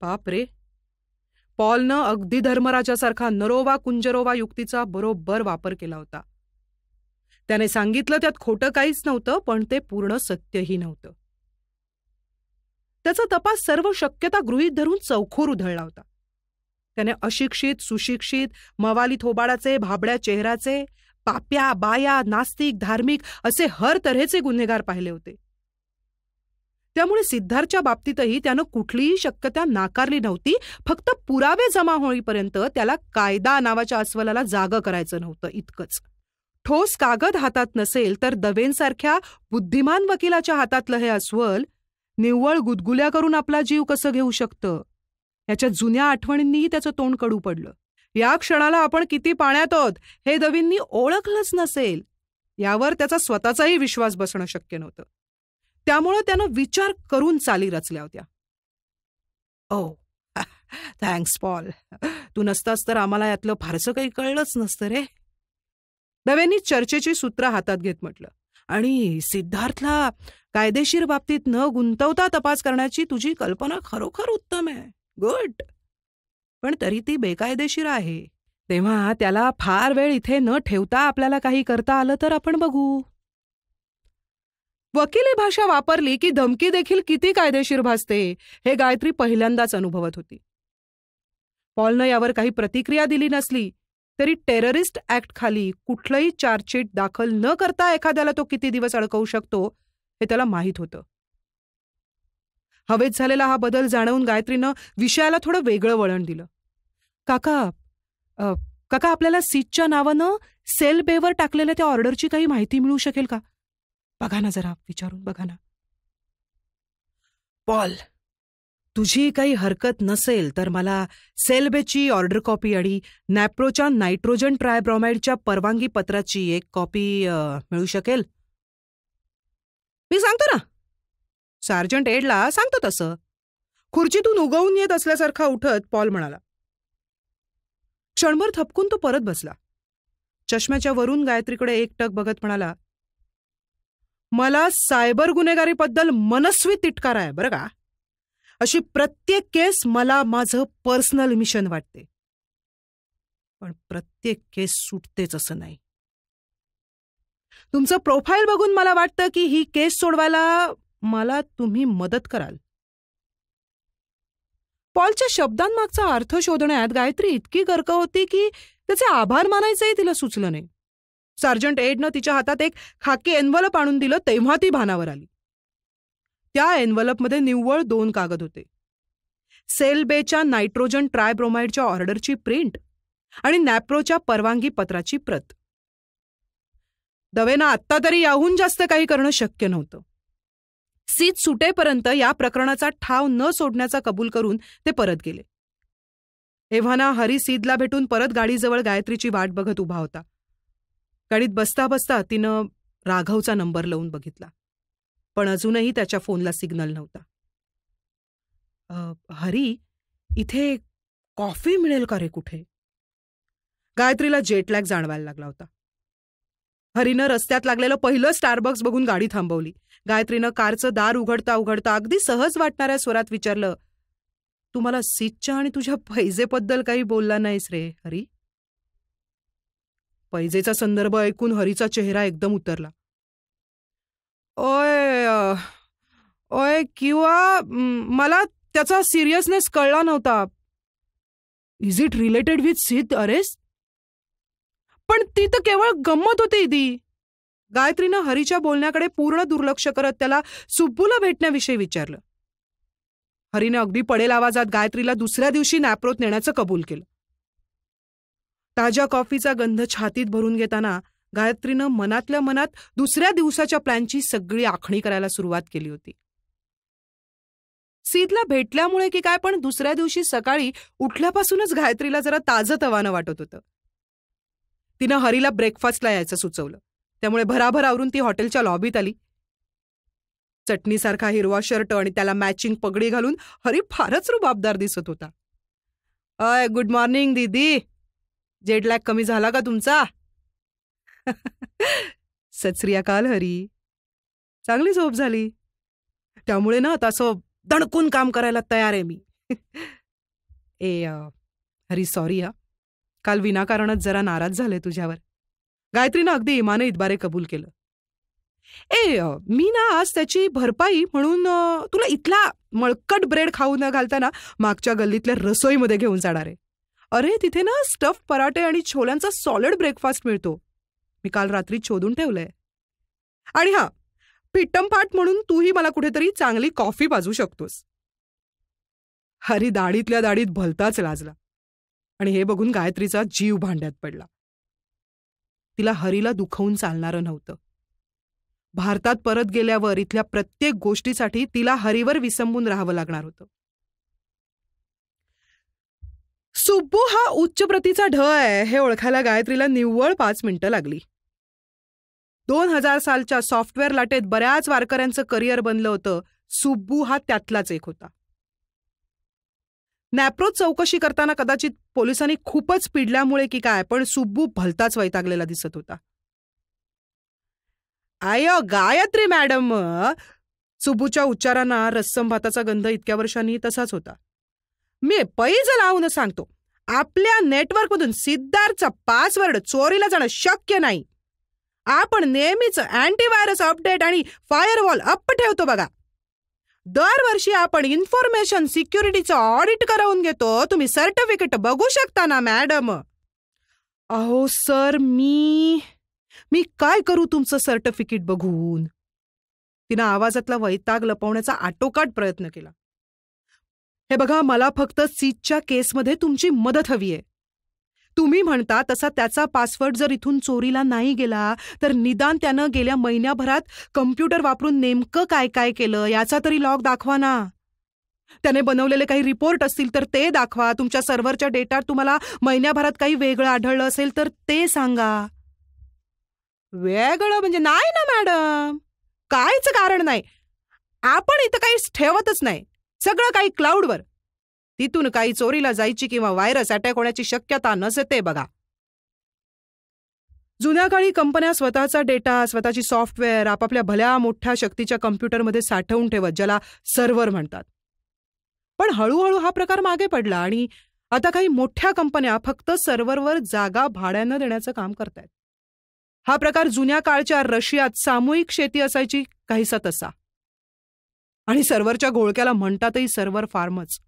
बाप रे पॉलनं अगदी धर्मराजासारखा नरोवा कुंजरोवा युक्तीचा बरोबर वापर केला होता त्याने सांगितलं त्यात खोटं काहीच नव्हतं पण ते पूर्ण सत्यही नव्हतं त्याचा तपास सर्व शक्यता गृहीत धरून चौखोर उधळला होता त्याने अशिक्षित सुशिक्षित मवाली थोबाडाचे भाबड्या चेहराचे पाप्या बाया नास्तिक धार्मिक असे हर तऱ्हेचे गुन्हेगार पाहिले होते त्यामुळे सिद्धार्थच्या बाबतीतही त्यानं कुठलीही शक्यता नाकारली नव्हती फक्त पुरावे जमा होईपर्यंत त्याला कायदा नावाच्या अस्वलाला जागं करायचं नव्हतं इतकंच ठोस कागद हातात नसेल तर दवेंसारख्या बुद्धिमान वकिलाच्या हातातलं हे अस्वल निव्वळ गुदगुल्या करून आपला जीव कसं घेऊ शकतं याच्या जुन्या आठवणींनीही त्याचं तोंड कडू पडलं या क्षणाला आपण किती पाण्यात आहोत हे दवींनी ओळखलंच नसेल यावर त्याचा स्वतःचाही विश्वास बसणं शक्य नव्हतं त्यामुळं त्यानं विचार करून चाली रचल्या होत्या ओ थँक्स पॉल तू नसतास तर आम्हाला यातलं फारसं काही कळलंच नसतं रे दव्यांनी चर्चेची सूत्र हातात घेत म्हटलं आणि सिद्धार्थला कायदेशीर बाबतीत न गुंतवता तपास करण्याची तुझी कल्पना खरोखर उत्तम आहे गुड पण तरी ती बेकायदेशीर आहे तेव्हा त्याला फार वेळ इथे न ठेवता आपल्याला काही करता आलं तर आपण बघू वकिली भाषा वापरली की धमकी देखील किती कायदेशीर भासते हे गायत्री पहिल्यांदाच अनुभवत होती पॉलनं यावर काही प्रतिक्रिया दिली नसली तरी टेररिस्ट ऍक्ट खाली कुठलंही चार्जशीट दाखल न करता एखाद्याला तो किती दिवस अडकवू शकतो हे त्याला माहीत होतं हवेत झालेला हा बदल जाणवून गायत्रीनं विषयाला थोडं वेगळं वळण दिलं काका काका आपल्याला सीटच्या नावानं सेल बेवर टाकलेल्या त्या ऑर्डरची काही माहिती मिळू शकेल का बघा ना जरा विचारून बघा ना पॉल तुझी काही हरकत नसेल तर मला सेलबेची ऑर्डर कॉपी आणि नॅप्रोच्या नायट्रोजन ट्रायब्रॉमाइडच्या परवानगी पत्राची एक कॉपी मिळू शकेल मी सांगतो ना सार्जंट एडला सांगतो तसं खुर्चीतून उगवून येत असल्यासारखा उठत पॉल म्हणाला क्षणभर थपकून तो परत बसला चष्म्याच्या वरून गायत्रीकडे एकटक बघत म्हणाला मला सायबर गुन्हेगारीबद्दल मनस्वी तिटकारा आहे बरं का अशी प्रत्येक केस मला माझं पर्सनल मिशन वाटते पण प्रत्येक केस सुटतेच असं नाही तुमचं प्रोफाईल बघून मला वाटतं की ही केस सोडवायला मला तुम्ही मदत कराल पॉलच्या शब्दांमागचा अर्थ शोधण्यात गायत्री इतकी गर्क होती की त्याचे आभार मानायचंही तिला सुचलं नाही सार्जंट एडनं तिच्या हातात एक खाकी एनवलप आणून दिलं तेव्हा ती भानावर आली त्या एन्व्हलपमध्ये निव्वळ दोन कागद होते सेल बेच्या नायट्रोजन ट्रायब्रोमाइडच्या ऑर्डरची प्रिंट आणि नॅप्रोच्या परवानगी पत्राची प्रत दवेना आत्ता तरी याहून जास्त काही करणं शक्य नव्हतं सीत सुटेपर्यंत या प्रकरणाचा ठाव न सोडण्याचा कबूल करून ते परत गेले एव्हाना हरी सीदला भेटून परत गाडीजवळ गायत्रीची वाट बघत उभा होता गाडीत बसता बसता तिनं राघवचा नंबर लावून बघितला पण अजूनही त्याच्या फोनला सिग्नल नव्हता हरी इथे कॉफी मिळेल का रे कुठे गायत्रीला जेटलॅग जाणवायला लागला होता हरीनं रस्त्यात लागलेलं पहिलं स्टारबक्स बघून गाडी थांबवली गायत्रीनं कारचं दार उघडता उघडता अगदी सहज वाटणाऱ्या स्वरात विचारलं तुम्हाला सीटच्या आणि तुझ्या पैजेबद्दल काही बोलला नाहीस रे हरी पैजेचा संदर्भ ऐकून हरीचा चेहरा एकदम उतरला ओय ओय किंवा मला त्याचा सिरियसनेस कळला नव्हता is it related with Siddh arrest पण ती तर केवळ गंमत होती दी गायत्रीनं हरीच्या बोलण्याकडे पूर्ण दुर्लक्ष करत त्याला सुब्बूला भेटण्याविषयी विचारलं हरीने अगदी पडेल आवाजात गायत्रीला दुसऱ्या दिवशी नॅप्रोत नेण्याचं कबूल केलं ताज्या कॉफीचा गंध छातीत भरून घेताना गायत्रीनं मनातल्या मनात दुसऱ्या दिवसाच्या प्लॅनची सगळी आखणी करायला सुरुवात केली होती सीदला भेटल्यामुळे की काय पण दुसऱ्या दिवशी सकाळी उठल्यापासूनच गायत्रीला जरा ताजं तवानं वाटत होतं तिनं हरीला ब्रेकफास्टला यायचं सुचवलं त्यामुळे भराभर आवरून ती हॉटेलच्या लॉबीत आली चटणीसारखा हिरवा शर्ट आणि त्याला मॅचिंग पगडी घालून हरी फारच रुबाबदार दिसत होता अय गुड मॉर्निंग दीदी जेडलॅक कमी झाला का तुमचा [laughs] श्री अकाल हरी चांगली झोप झाली त्यामुळे ना आता असं दणकून काम करायला तयार आहे मी [laughs] ए हरी सॉरी हा काल विनाकारणच जरा नाराज झाले तुझ्यावर गायत्रीनं अगदी इमाने इतबारे कबूल केलं ए मी ना आज त्याची भरपाई म्हणून तुला इथला मळकट ब्रेड खाऊ न घालताना मागच्या गल्लीतल्या रसोईमध्ये घेऊन जाणार आहे अरे तिथे ना स्टफ पराठे आणि छोल्यांचा सॉलिड ब्रेकफास्ट मिळतो मी काल रात्री शोधून ठेवलंय आणि हा पिटमपाट म्हणून तूही मला कुठेतरी चांगली कॉफी बाजू शकतोस हरी दाढीतल्या दाढीत भलताच लाजला आणि हे बघून गायत्रीचा जीव भांड्यात पडला तिला हरीला दुखवून चालणारं नव्हतं भारतात परत गेल्यावर इथल्या प्रत्येक गोष्टीसाठी तिला हरीवर विसंबून राहावं लागणार होतं सुब्बू हा उच्च प्रतीचा ढ आहे हे ओळखायला गायत्रीला निव्वळ पाच मिनिटं लागली दोन हजार सालच्या सॉफ्टवेअर लाटेत बऱ्याच वारकऱ्यांचं करिअर बनलं होतं सुब्बू हा त्यातलाच एक होता नॅप्रो चौकशी करताना कदाचित पोलिसांनी खूपच पिडल्यामुळे की काय पण सुब्बू भलताच वैतागलेला दिसत होता आय गायत्री मॅडम सुब्बूच्या उच्चारांना रस्सम भाताचा गंध इतक्या वर्षांनी तसाच होता मी पैज लावून सांगतो आपल्या नेटवर्कमधून सिद्धार्थचा पासवर्ड चोरीला जाणं शक्य नाही आपण नेहमीच अँटीव्हायरस अपडेट आणि फायरवॉल अप ठेवतो बघा दरवर्षी आपण इन्फॉर्मेशन सिक्युरिटीचं ऑडिट करवून घेतो तुम्ही सर्टिफिकेट बघू शकता ना मॅडम अहो सर मी मी काय करू तुमचं सर्टिफिकेट बघून तिनं आवाजातला वैताग लपवण्याचा आटोकाट प्रयत्न केला हे बघा मला फक्त सीटच्या केसमध्ये तुमची मदत हवी आहे तुम्ही म्हणता तसा त्याचा पासवर्ड जर इथून चोरीला नाही गेला तर निदान त्यानं गेल्या महिन्याभरात कम्प्युटर वापरून नेमकं काय काय केलं याचा तरी लॉग दाखवा ना त्याने बनवलेले काही रिपोर्ट असतील तर ते दाखवा तुमच्या सर्व्हरच्या डेटात तुम्हाला महिन्याभरात काही वेगळं आढळलं असेल तर ते सांगा वेगळं म्हणजे नाही ना मॅडम काहीच कारण नाही आपण इथं काहीच ठेवतच नाही सगळं काही क्लाउडवर तिथून काही चोरीला जायची किंवा व्हायरस अटॅक होण्याची शक्यता नसते बघा जुन्या काळी कंपन्या स्वतःचा डेटा स्वतःची सॉफ्टवेअर आपापल्या भल्या मोठ्या शक्तीच्या कम्प्युटरमध्ये साठवून ठेवत ज्याला सर्व्हर म्हणतात पण हळूहळू हा प्रकार मागे पडला आणि आता काही मोठ्या कंपन्या फक्त सर्व्हरवर जागा भाड्यानं देण्याचं काम करतायत हा प्रकार जुन्या काळच्या रशियात सामूहिक शेती असायची काहीसा तसा आणि सर्व्हरच्या घोळक्याला म्हणतातही सर्व्हर फार्मच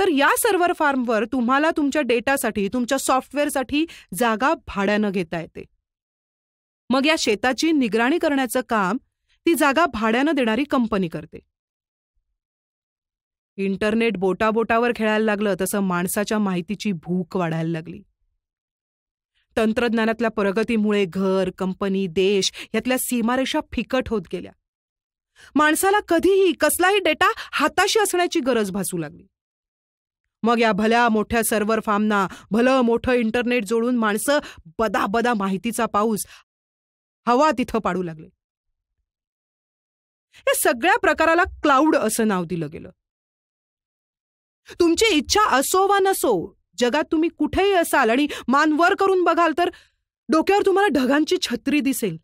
तर या सर्व्हर फार्मवर तुम्हाला तुमच्या डेटासाठी तुमच्या सॉफ्टवेअरसाठी जागा भाड्यानं घेता येते मग या शेताची निगराणी करण्याचं काम ती जागा भाड्यानं देणारी कंपनी करते इंटरनेट बोटाबोटावर खेळायला लागलं तसं माणसाच्या माहितीची भूक वाढायला लागली तंत्रज्ञानातल्या प्रगतीमुळे घर कंपनी देश यातल्या सीमारेषा फिकट होत गेल्या माणसाला कधीही कसलाही डेटा हाताशी असण्याची गरज भासू लागली मग या भल्या मोठ्या सर्व्हर फार्मना भलं मोठं इंटरनेट जोडून माणसं बदाबदा माहितीचा पाऊस हवा तिथं पाडू लागले या सगळ्या प्रकाराला क्लाउड असं नाव दिलं गेलं तुमची इच्छा असो वा नसो जगात तुम्ही कुठेही असाल आणि मान वर करून बघाल तर डोक्यावर तुम्हाला ढगांची छत्री दिसेल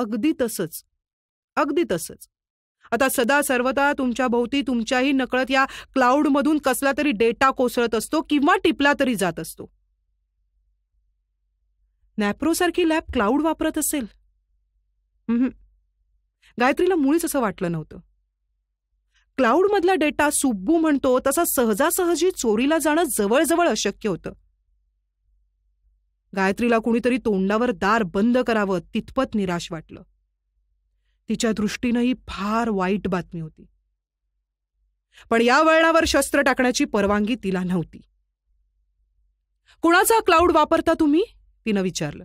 अगदी तसंच अगदी तसंच आता सदा सर्वदा तुमच्या भोवती तुमच्याही नकळत या क्लाउडमधून कसला तरी डेटा कोसळत असतो किंवा टिपला तरी जात असतो नॅप्रोसारखी लॅब क्लाउड वापरत असेल गायत्रीला मुळीच असं वाटलं नव्हतं क्लाउडमधला डेटा सुब्बू म्हणतो तसा सहजासहजी चोरीला जाणं जवळजवळ अशक्य होतं गायत्रीला कुणीतरी तोंडावर दार बंद करावं तितपत निराश वाटलं तिच्या दृष्टीनं ही फार वाईट बातमी होती पण या वळणावर शस्त्र टाकण्याची परवानगी तिला नव्हती कुणाचा क्लाउड वापरता तुम्ही तिनं विचारलं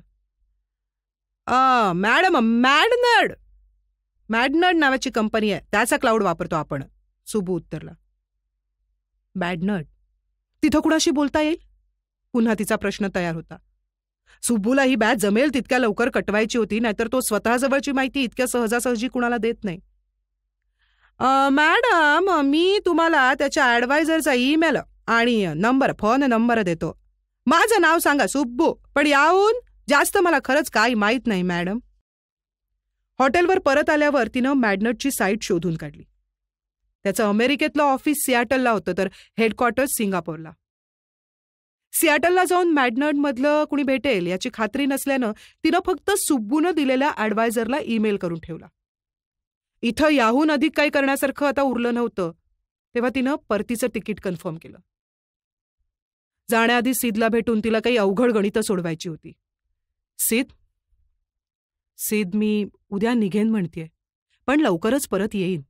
मॅडम मॅडनड मॅडनड नावाची कंपनी आहे त्याचा क्लाउड वापरतो आपण सुबू उत्तरला मॅडनड तिथं कुणाशी बोलता येईल पुन्हा तिचा प्रश्न तयार होता सुब्बूला ही बॅच जमेल तितक्या लवकर कटवायची होती नाहीतर तो स्वतःजवळची माहिती इतक्या सहजासहजी कुणाला देत नाही मॅडम मी तुम्हाला त्याच्या ॲडवायझरचा ईमेल आणि नंबर फोन नंबर देतो माझं नाव सांगा सुब्बू पण याहून जास्त मला खरंच काही माहीत नाही मॅडम हॉटेलवर परत आल्यावर तिनं मॅडनटची साईट शोधून काढली त्याचं अमेरिकेतलं ऑफिस सियाटलला होतं तर हेडक्वार्टर्स सिंगापूरला सिएटलला जाऊन मॅडनर्डमधलं कुणी भेटेल याची खात्री नसल्यानं तिनं फक्त सुब्बूनं दिलेल्या ॲडवायझरला ईमेल करून ठेवला इथं याहून अधिक काही करण्यासारखं आता उरलं नव्हतं तेव्हा तिनं परतीचं तिकीट कन्फर्म केलं जाण्याआधी सीदला भेटून तिला काही अवघड गणितं सोडवायची होती सिद सीद मी उद्या निघेन म्हणतेय पण लवकरच परत येईन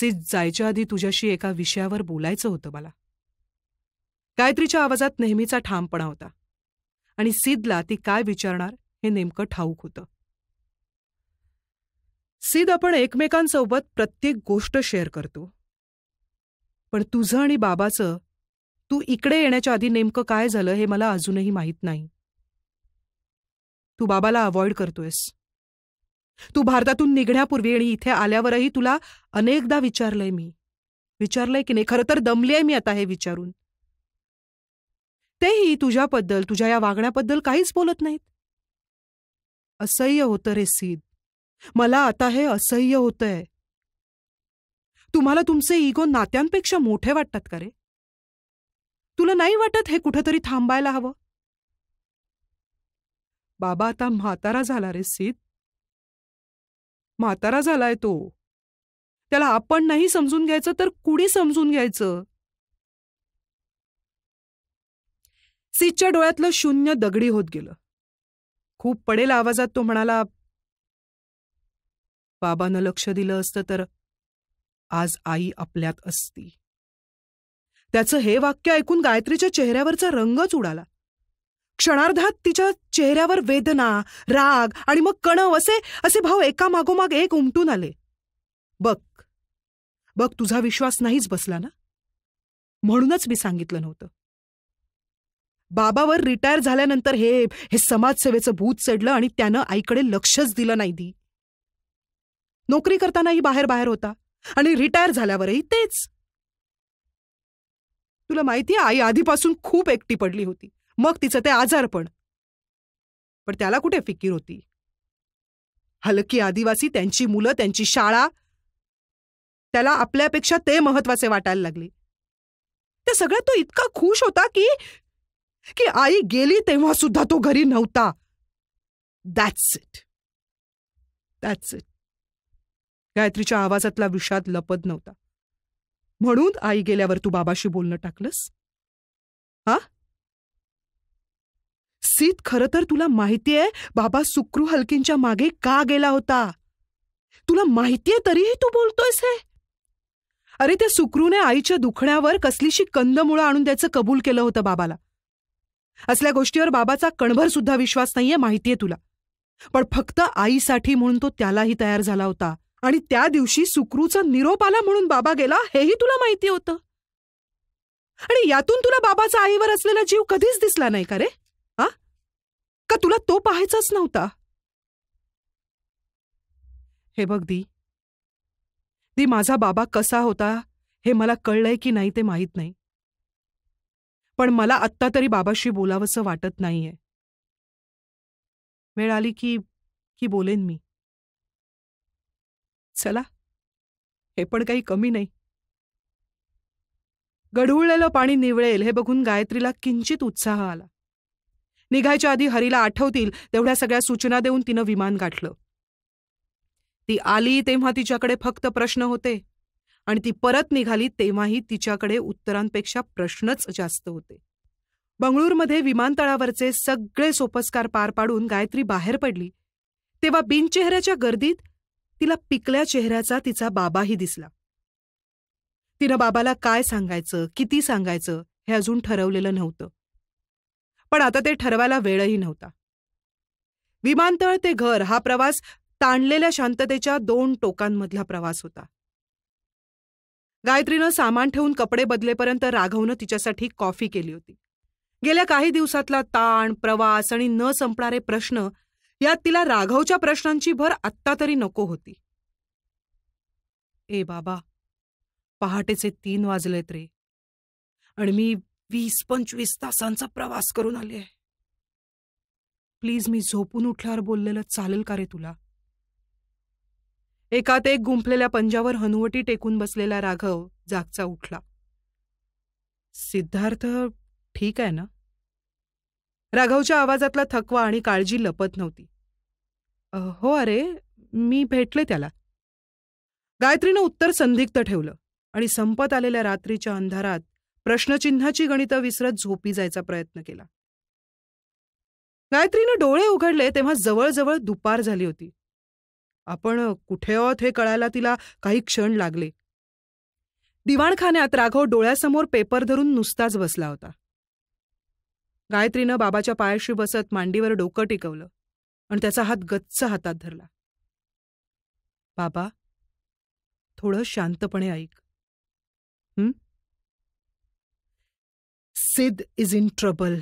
सीद जायच्या आधी तुझ्याशी एका विषयावर बोलायचं होतं मला गायत्रीच्या आवाजात नेहमीचा ठामपणा होता आणि सिद्धला ती काय विचारणार हे नेमकं ठाऊक होतं सिद्ध आपण एकमेकांसोबत प्रत्येक गोष्ट शेअर करतो पण तुझं आणि बाबाचं तू इकडे येण्याच्या आधी नेमकं काय झालं हे मला अजूनही माहीत नाही तू बाबाला अवॉइड करतोयस तू भारतातून निघण्यापूर्वी आणि इथे आल्यावरही तुला अनेकदा विचारलंय मी विचारलंय की नाही खरं तर दमली मी आता हे विचारून तेही तुझ्याबद्दल तुझ्या या वागण्याबद्दल काहीच बोलत नाहीत असह्य होतं रे सीद मला आता हे असह्य होतंय तुम्हाला तुमचे इगो नात्यांपेक्षा मोठे वाटतात का रे तुला नाही वाटत हे कुठेतरी थांबायला हवं बाबा आता म्हातारा झाला रे सीत म्हातारा झालाय तो त्याला आपण नाही समजून घ्यायचं तर कुणी समजून घ्यायचं सीजच्या डोळ्यातलं शून्य दगडी होत गेलं खूप पडेल आवाजात तो म्हणाला बाबानं लक्ष दिलं असतं तर आज आई आपल्यात असती त्याचं हे वाक्य ऐकून गायत्रीच्या चेहऱ्यावरचा रंगच उडाला क्षणार्धात तिच्या चेहऱ्यावर वेदना राग आणि मग कणव असे असे भाव एकामागोमाग एक उमटून आले बघ बघ तुझा विश्वास नाहीच बसला ना म्हणूनच मी सांगितलं नव्हतं बाबावर रिटायर झाल्यानंतर हे हे समाजसेवेचं भूत चढलं आणि त्यानं आईकडे लक्षच दिलं नाही दी नोकरी करतानाही बाहेर बाहेर होता आणि रिटायर झाल्यावरही तेच तुला माहिती आई आधीपासून खूप एकटी पडली होती मग तिचं ते आजारपण पण त्याला कुठे फिकीर होती हलकी आदिवासी त्यांची मुलं त्यांची शाळा त्याला आपल्यापेक्षा ते महत्वाचे वाटायला लागले त्या सगळ्यात तो इतका खुश होता की की आई गेली तेव्हा सुद्धा तो घरी नव्हता दॅट्स इट दॅट्स इट गायत्रीच्या आवाजातला विषाद लपत नव्हता म्हणून आई गेल्यावर तू बाबाशी बोलणं टाकलंस हा सीत खरं तर तुला माहितीये बाबा सुक्रू हलकींच्या मागे का गेला होता तुला माहितीये तरीही तू बोलतोयस हे अरे त्या सुक्रूने आईच्या दुखण्यावर कसलीशी कंदमुळं आणून द्यायचं कबूल केलं होतं बाबाला असल्या गोष्टीवर बाबाचा कणभर सुद्धा विश्वास नाहीये माहितीये तुला पण फक्त आईसाठी म्हणून तो त्यालाही तयार झाला होता आणि त्या दिवशी सुक्रूचा निरोप आला म्हणून बाबा गेला हेही तुला माहिती होतं आणि यातून तुला बाबाचा आईवर असलेला जीव कधीच दिसला नाही का रे हा का तुला तो पाहायचाच नव्हता हे बघ दी दी माझा बाबा कसा होता हे मला कळलंय की नाही ते माहीत नाही पण मला आत्ता तरी बाबाशी बोलावंसं वाटत नाहीये वेळ आली की की बोलेन मी चला हे पण काही कमी नाही गढूळलेलं पाणी निवळेल हे बघून गायत्रीला किंचित उत्साह आला निघायच्या आधी हरीला आठवतील तेवढ्या सगळ्या सूचना देऊन तिनं विमान गाठलं ती आली तेव्हा तिच्याकडे फक्त प्रश्न होते आणि ती परत निघाली तेव्हाही तिच्याकडे उत्तरांपेक्षा प्रश्नच जास्त होते बंगळूरमध्ये विमानतळावरचे सगळे सोपस्कार पार पाडून गायत्री बाहेर पडली तेव्हा बिनचेहऱ्याच्या गर्दीत तिला पिकल्या चेहऱ्याचा तिचा बाबाही दिसला तिनं बाबाला काय सांगायचं किती सांगायचं हे अजून ठरवलेलं नव्हतं पण आता ते ठरवायला वेळही नव्हता विमानतळ ते घर हा प्रवास ताणलेल्या शांततेच्या दोन टोकांमधला प्रवास होता गायत्रीनं सामान ठेवून कपडे बदलेपर्यंत राघवनं तिच्यासाठी कॉफी केली होती गेल्या काही दिवसातला ताण प्रवास आणि न संपणारे प्रश्न यात तिला राघवच्या प्रश्नांची भर आत्ता तरी नको होती ए बाबा पहाटेचे तीन वाजलेत रे आणि मी वीस पंचवीस तासांचा प्रवास करून आले आहे प्लीज मी झोपून उठल्यावर बोललेलं चालेल का रे तुला एकात एक गुंफलेल्या पंजावर हनुवटी टेकून बसलेला राघव जागचा उठला सिद्धार्थ ठीक आहे ना राघवच्या आवाजातला थकवा आणि काळजी लपत नव्हती हो अरे मी भेटले त्याला गायत्रीनं उत्तर संदिग्ध ठेवलं आणि संपत आलेल्या रात्रीच्या अंधारात प्रश्नचिन्हाची गणितं विसरत झोपी जायचा प्रयत्न केला गायत्रीनं डोळे उघडले तेव्हा जवळजवळ दुपार झाली होती आपण कुठे आहोत हे कळायला तिला काही क्षण लागले दिवाणखान्यात राघव डोळ्यासमोर पेपर धरून नुसताच बसला होता गायत्रीनं बाबाच्या पायाशी बसत मांडीवर डोकं टिकवलं आणि त्याचा हात गच्च हातात धरला बाबा थोडं शांतपणे ऐक hmm Siddh is in trouble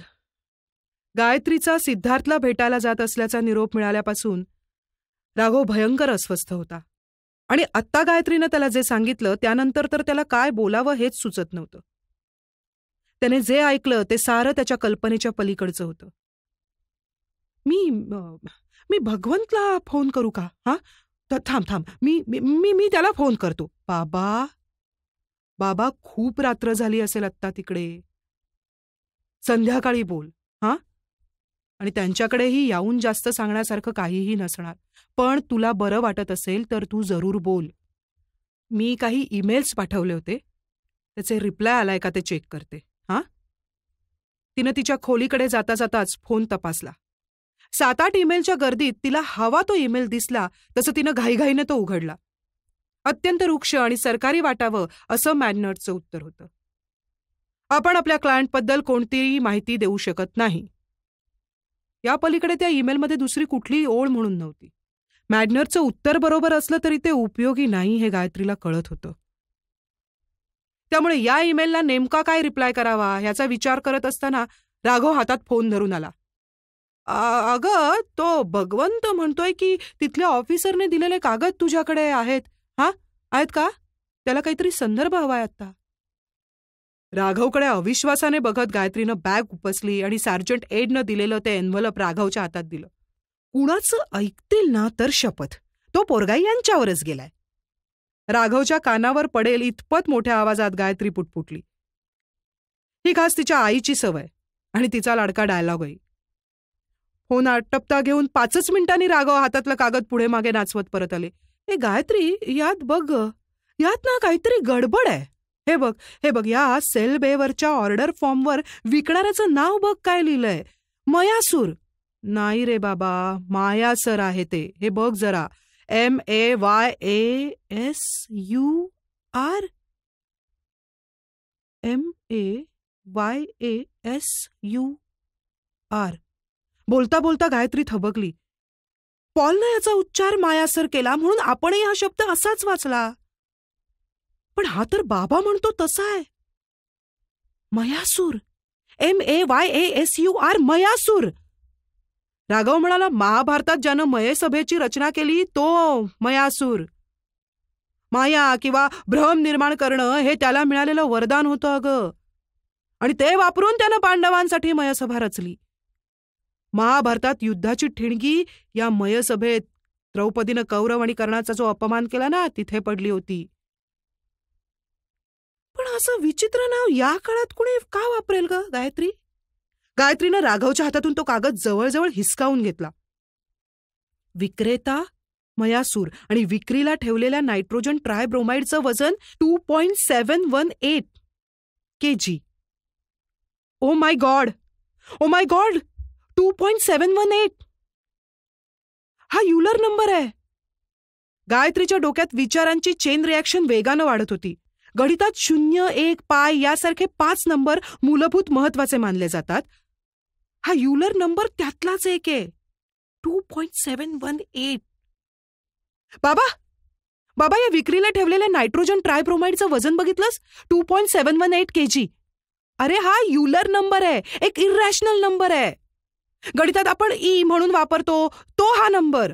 गायत्रीचा सिद्धार्थला भेटायला जात असल्याचा निरोप मिळाल्यापासून राघव भयंकर अस्वस्थ होता आणि आत्ता गायत्रीनं त्याला जे सांगितलं त्यानंतर तर त्याला काय बोलावं हेच सुचत नव्हतं त्याने जे ऐकलं ते सारं त्याच्या कल्पनेच्या पलीकडचं होतं मी मी भगवंतला फोन करू का हा तर थांब थांब मी मी मी त्याला फोन करतो बाबा बाबा खूप रात्र झाली असेल आत्ता तिकडे संध्याकाळी बोल हा आणि त्यांच्याकडेही याहून जास्त सांगण्यासारखं काहीही नसणार पण तुला बरं वाटत असेल तर तू जरूर बोल मी काही ईमेल्स पाठवले होते त्याचे रिप्लाय आलाय का ते चेक करते हां तिनं तिच्या खोलीकडे जाता जाताच फोन तपासला सात आठ ईमेलच्या गर्दीत तिला हवा तो ईमेल दिसला तसं तिनं घाईघाईनं तो उघडला अत्यंत रुक्ष आणि सरकारी वाटावं असं मॅनर्टचं उत्तर होतं आपण आपल्या क्लायंटबद्दल कोणतीही माहिती देऊ शकत नाही या पलीकडे त्या ईमेलमध्ये दुसरी कुठलीही ओळ म्हणून नव्हती मॅडनरचं उत्तर बरोबर असलं तरी ते उपयोगी नाही हे गायत्रीला कळत होतं त्यामुळे या ईमेलला नेमका काय रिप्लाय करावा ह्याचा विचार करत असताना राघव हातात फोन धरून आला अगं तो भगवंत म्हणतोय की तिथल्या ऑफिसरने दिलेले कागद तुझ्याकडे आहेत हा आहेत का त्याला काहीतरी संदर्भ हवाय आत्ता राघवकडे अविश्वासाने बघत गायत्रीनं बॅग उपसली आणि सार्जंट एडनं दिलेलं ते एन्व्हलप राघवच्या हातात दिलं कुणाचं ऐकतील ना तर शपथ तो पोरगा यांच्यावरच गेलाय राघवच्या कानावर पडेल इतपत मोठ्या आवाजात गायत्री पुटपुटली ही खास तिच्या आईची सवय आणि तिचा लाडका डायलॉग डायलॉगही हो ना घेऊन पाचच मिनिटांनी राघव हातातलं कागद पुढे मागे नाचवत परत आले हे गायत्री यात बघ यात ना काहीतरी गडबड आहे हे बघ हे बघ या सेल बेवरच्या ऑर्डर फॉर्मवर विकणाऱ्याचं नाव बघ काय लिहिलंय मयासूर नाही रे बाबा मायासर सर आहे ते हे बघ जरा M A Y A S U R M A Y A S U R बोलता बोलता गायत्री थबकली पॉलनं याचा उच्चार मायासर केला म्हणून आपणही हा शब्द असाच वाचला पण हा तर बाबा म्हणतो तसा आहे Mayasur M A Y A S U R Mayasur Raghav म्हणाला महाभारतात ज्यानं मयसभेची रचना केली तो मयासूर माया किंवा भ्रम निर्माण करणं हे त्याला मिळालेलं वरदान होतं अगं आणि ते वापरून त्यानं पांडवांसाठी मयसभा रचली महाभारतात युद्धाची ठिणगी या मयसभेत द्रौपदीनं कौरव आणि कर्णाचा जो अपमान केला ना तिथे पडली होती पण असं विचित्र नाव या काळात कुणी का वापरेल ग गायत्री गायत्रीनं राघवच्या हातातून तो कागद जवळजवळ हिसकावून घेतला विक्रेता मयासूर आणि विक्रीला ठेवलेल्या नायट्रोजन ट्रायब्रोमाइडचं वजन two point seven one eight K G oh my god oh my god two point seven one eight हा युलर नंबर आहे गायत्रीच्या डोक्यात विचारांची चेन रिॲक्शन वेगानं वाढत होती गणितात शून्य एक पाय यासारखे पाच नंबर मूलभूत महत्वाचे मानले जातात हा युलर नंबर त्यातलाच एक आहे two point seven one eight बाबा बाबा या विक्रीला ठेवलेल्या नायट्रोजन ट्रायब्रोमाइडचं वजन बघितलंस two point seven one eight K G अरे हा युलर नंबर आहे एक इरॅशनल नंबर आहे गणितात आपण ई म्हणून वापरतो तो हा नंबर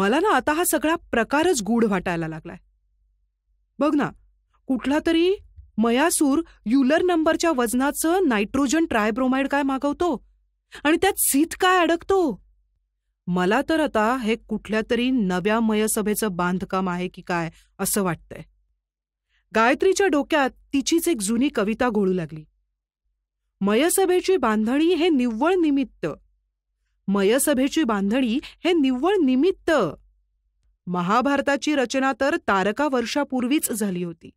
मला ना आता हा सगळा प्रकारच गूढ वाटायला लागलाय बघ ना कुठला तरी मयासूर युलर नंबरच्या वजनाचं नायट्रोजन ट्रायब्रोमाइड काय मागवतो आणि त्यात सीत काय अडकतो मला तर आता हे कुठल्या तरी नव्या मयसभेचं बांधकाम आहे की काय असं वाटतंय गायत्रीच्या डोक्यात तिचीच एक जुनी कविता घोळू लागली मयसभेची बांधणी हे निव्वळ निमित्त मयसभेची बांधणी हे निव्वळ निमित्त महाभारताची रचना तर तारका वर्षापूर्वीच झाली होती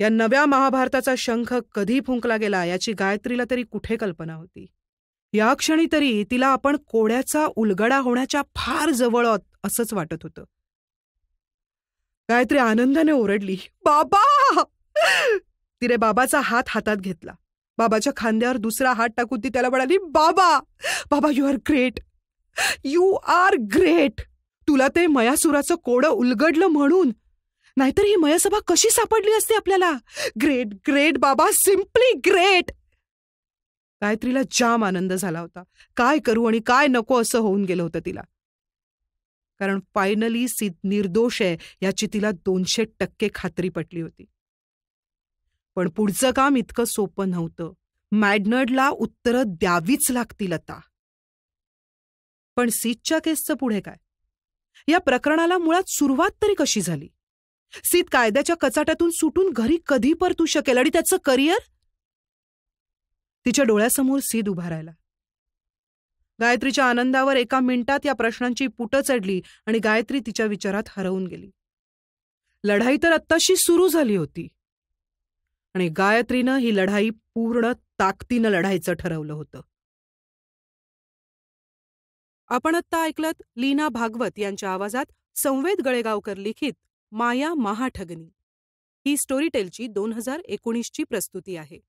या नव्या महाभारताचा शंख कधी फुंकला गेला याची गायत्रीला तरी कुठे कल्पना होती या क्षणी तरी तिला आपण कोड्याचा उलगडा होण्याच्या फार जवळ असंच वाटत होतं गायत्री आनंदाने ओरडली बाबा तिने बाबाचा हात हातात घेतला बाबाच्या खांद्यावर दुसरा हात टाकून ती त्याला म्हणाली बाबा बाबा you are great you are great तुला ते मयासुराचं कोडं उलगडलं म्हणून नाहीतर ही मयसभा कशी सापडली असते आपल्याला ग्रेट ग्रेट बाबा सिम्पली ग्रेट गायत्रीला जाम आनंद झाला होता काय करू आणि काय नको असं होऊन गेलं होतं तिला कारण फायनली सिद्ध निर्दोष आहे याची तिला दोनशे टक्के खात्री पटली होती पण पुढचं काम इतकं सोपं नव्हतं मॅडनर्डला उत्तरं द्यावीच लागतील आता पण सीजच्या केसचं पुढे काय या प्रकरणाला मुळात सुरुवात तरी कशी झाली सीत कायद्याच्या कचाट्यातून सुटून घरी कधी परतू शकेल आणि त्याचं करिअर तिच्या डोळ्यासमोर सीद उभा राहिला गायत्रीच्या आनंदावर एका मिनिटात या प्रश्नांची पुटं चढली आणि गायत्री तिच्या विचारात हरवून गेली लढाई तर आत्ताशी सुरू झाली होती आणि गायत्रीनं ही लढाई पूर्ण ताकदीनं लढायचं ठरवलं होतं आपण आत्ता ऐकलत लीना भागवत यांच्या आवाजात संवेद गळेगावकर लिखित माया महाठगनी ही स्टोरीटेलची दोन हजार एकोणीसची प्रस्तुती आहे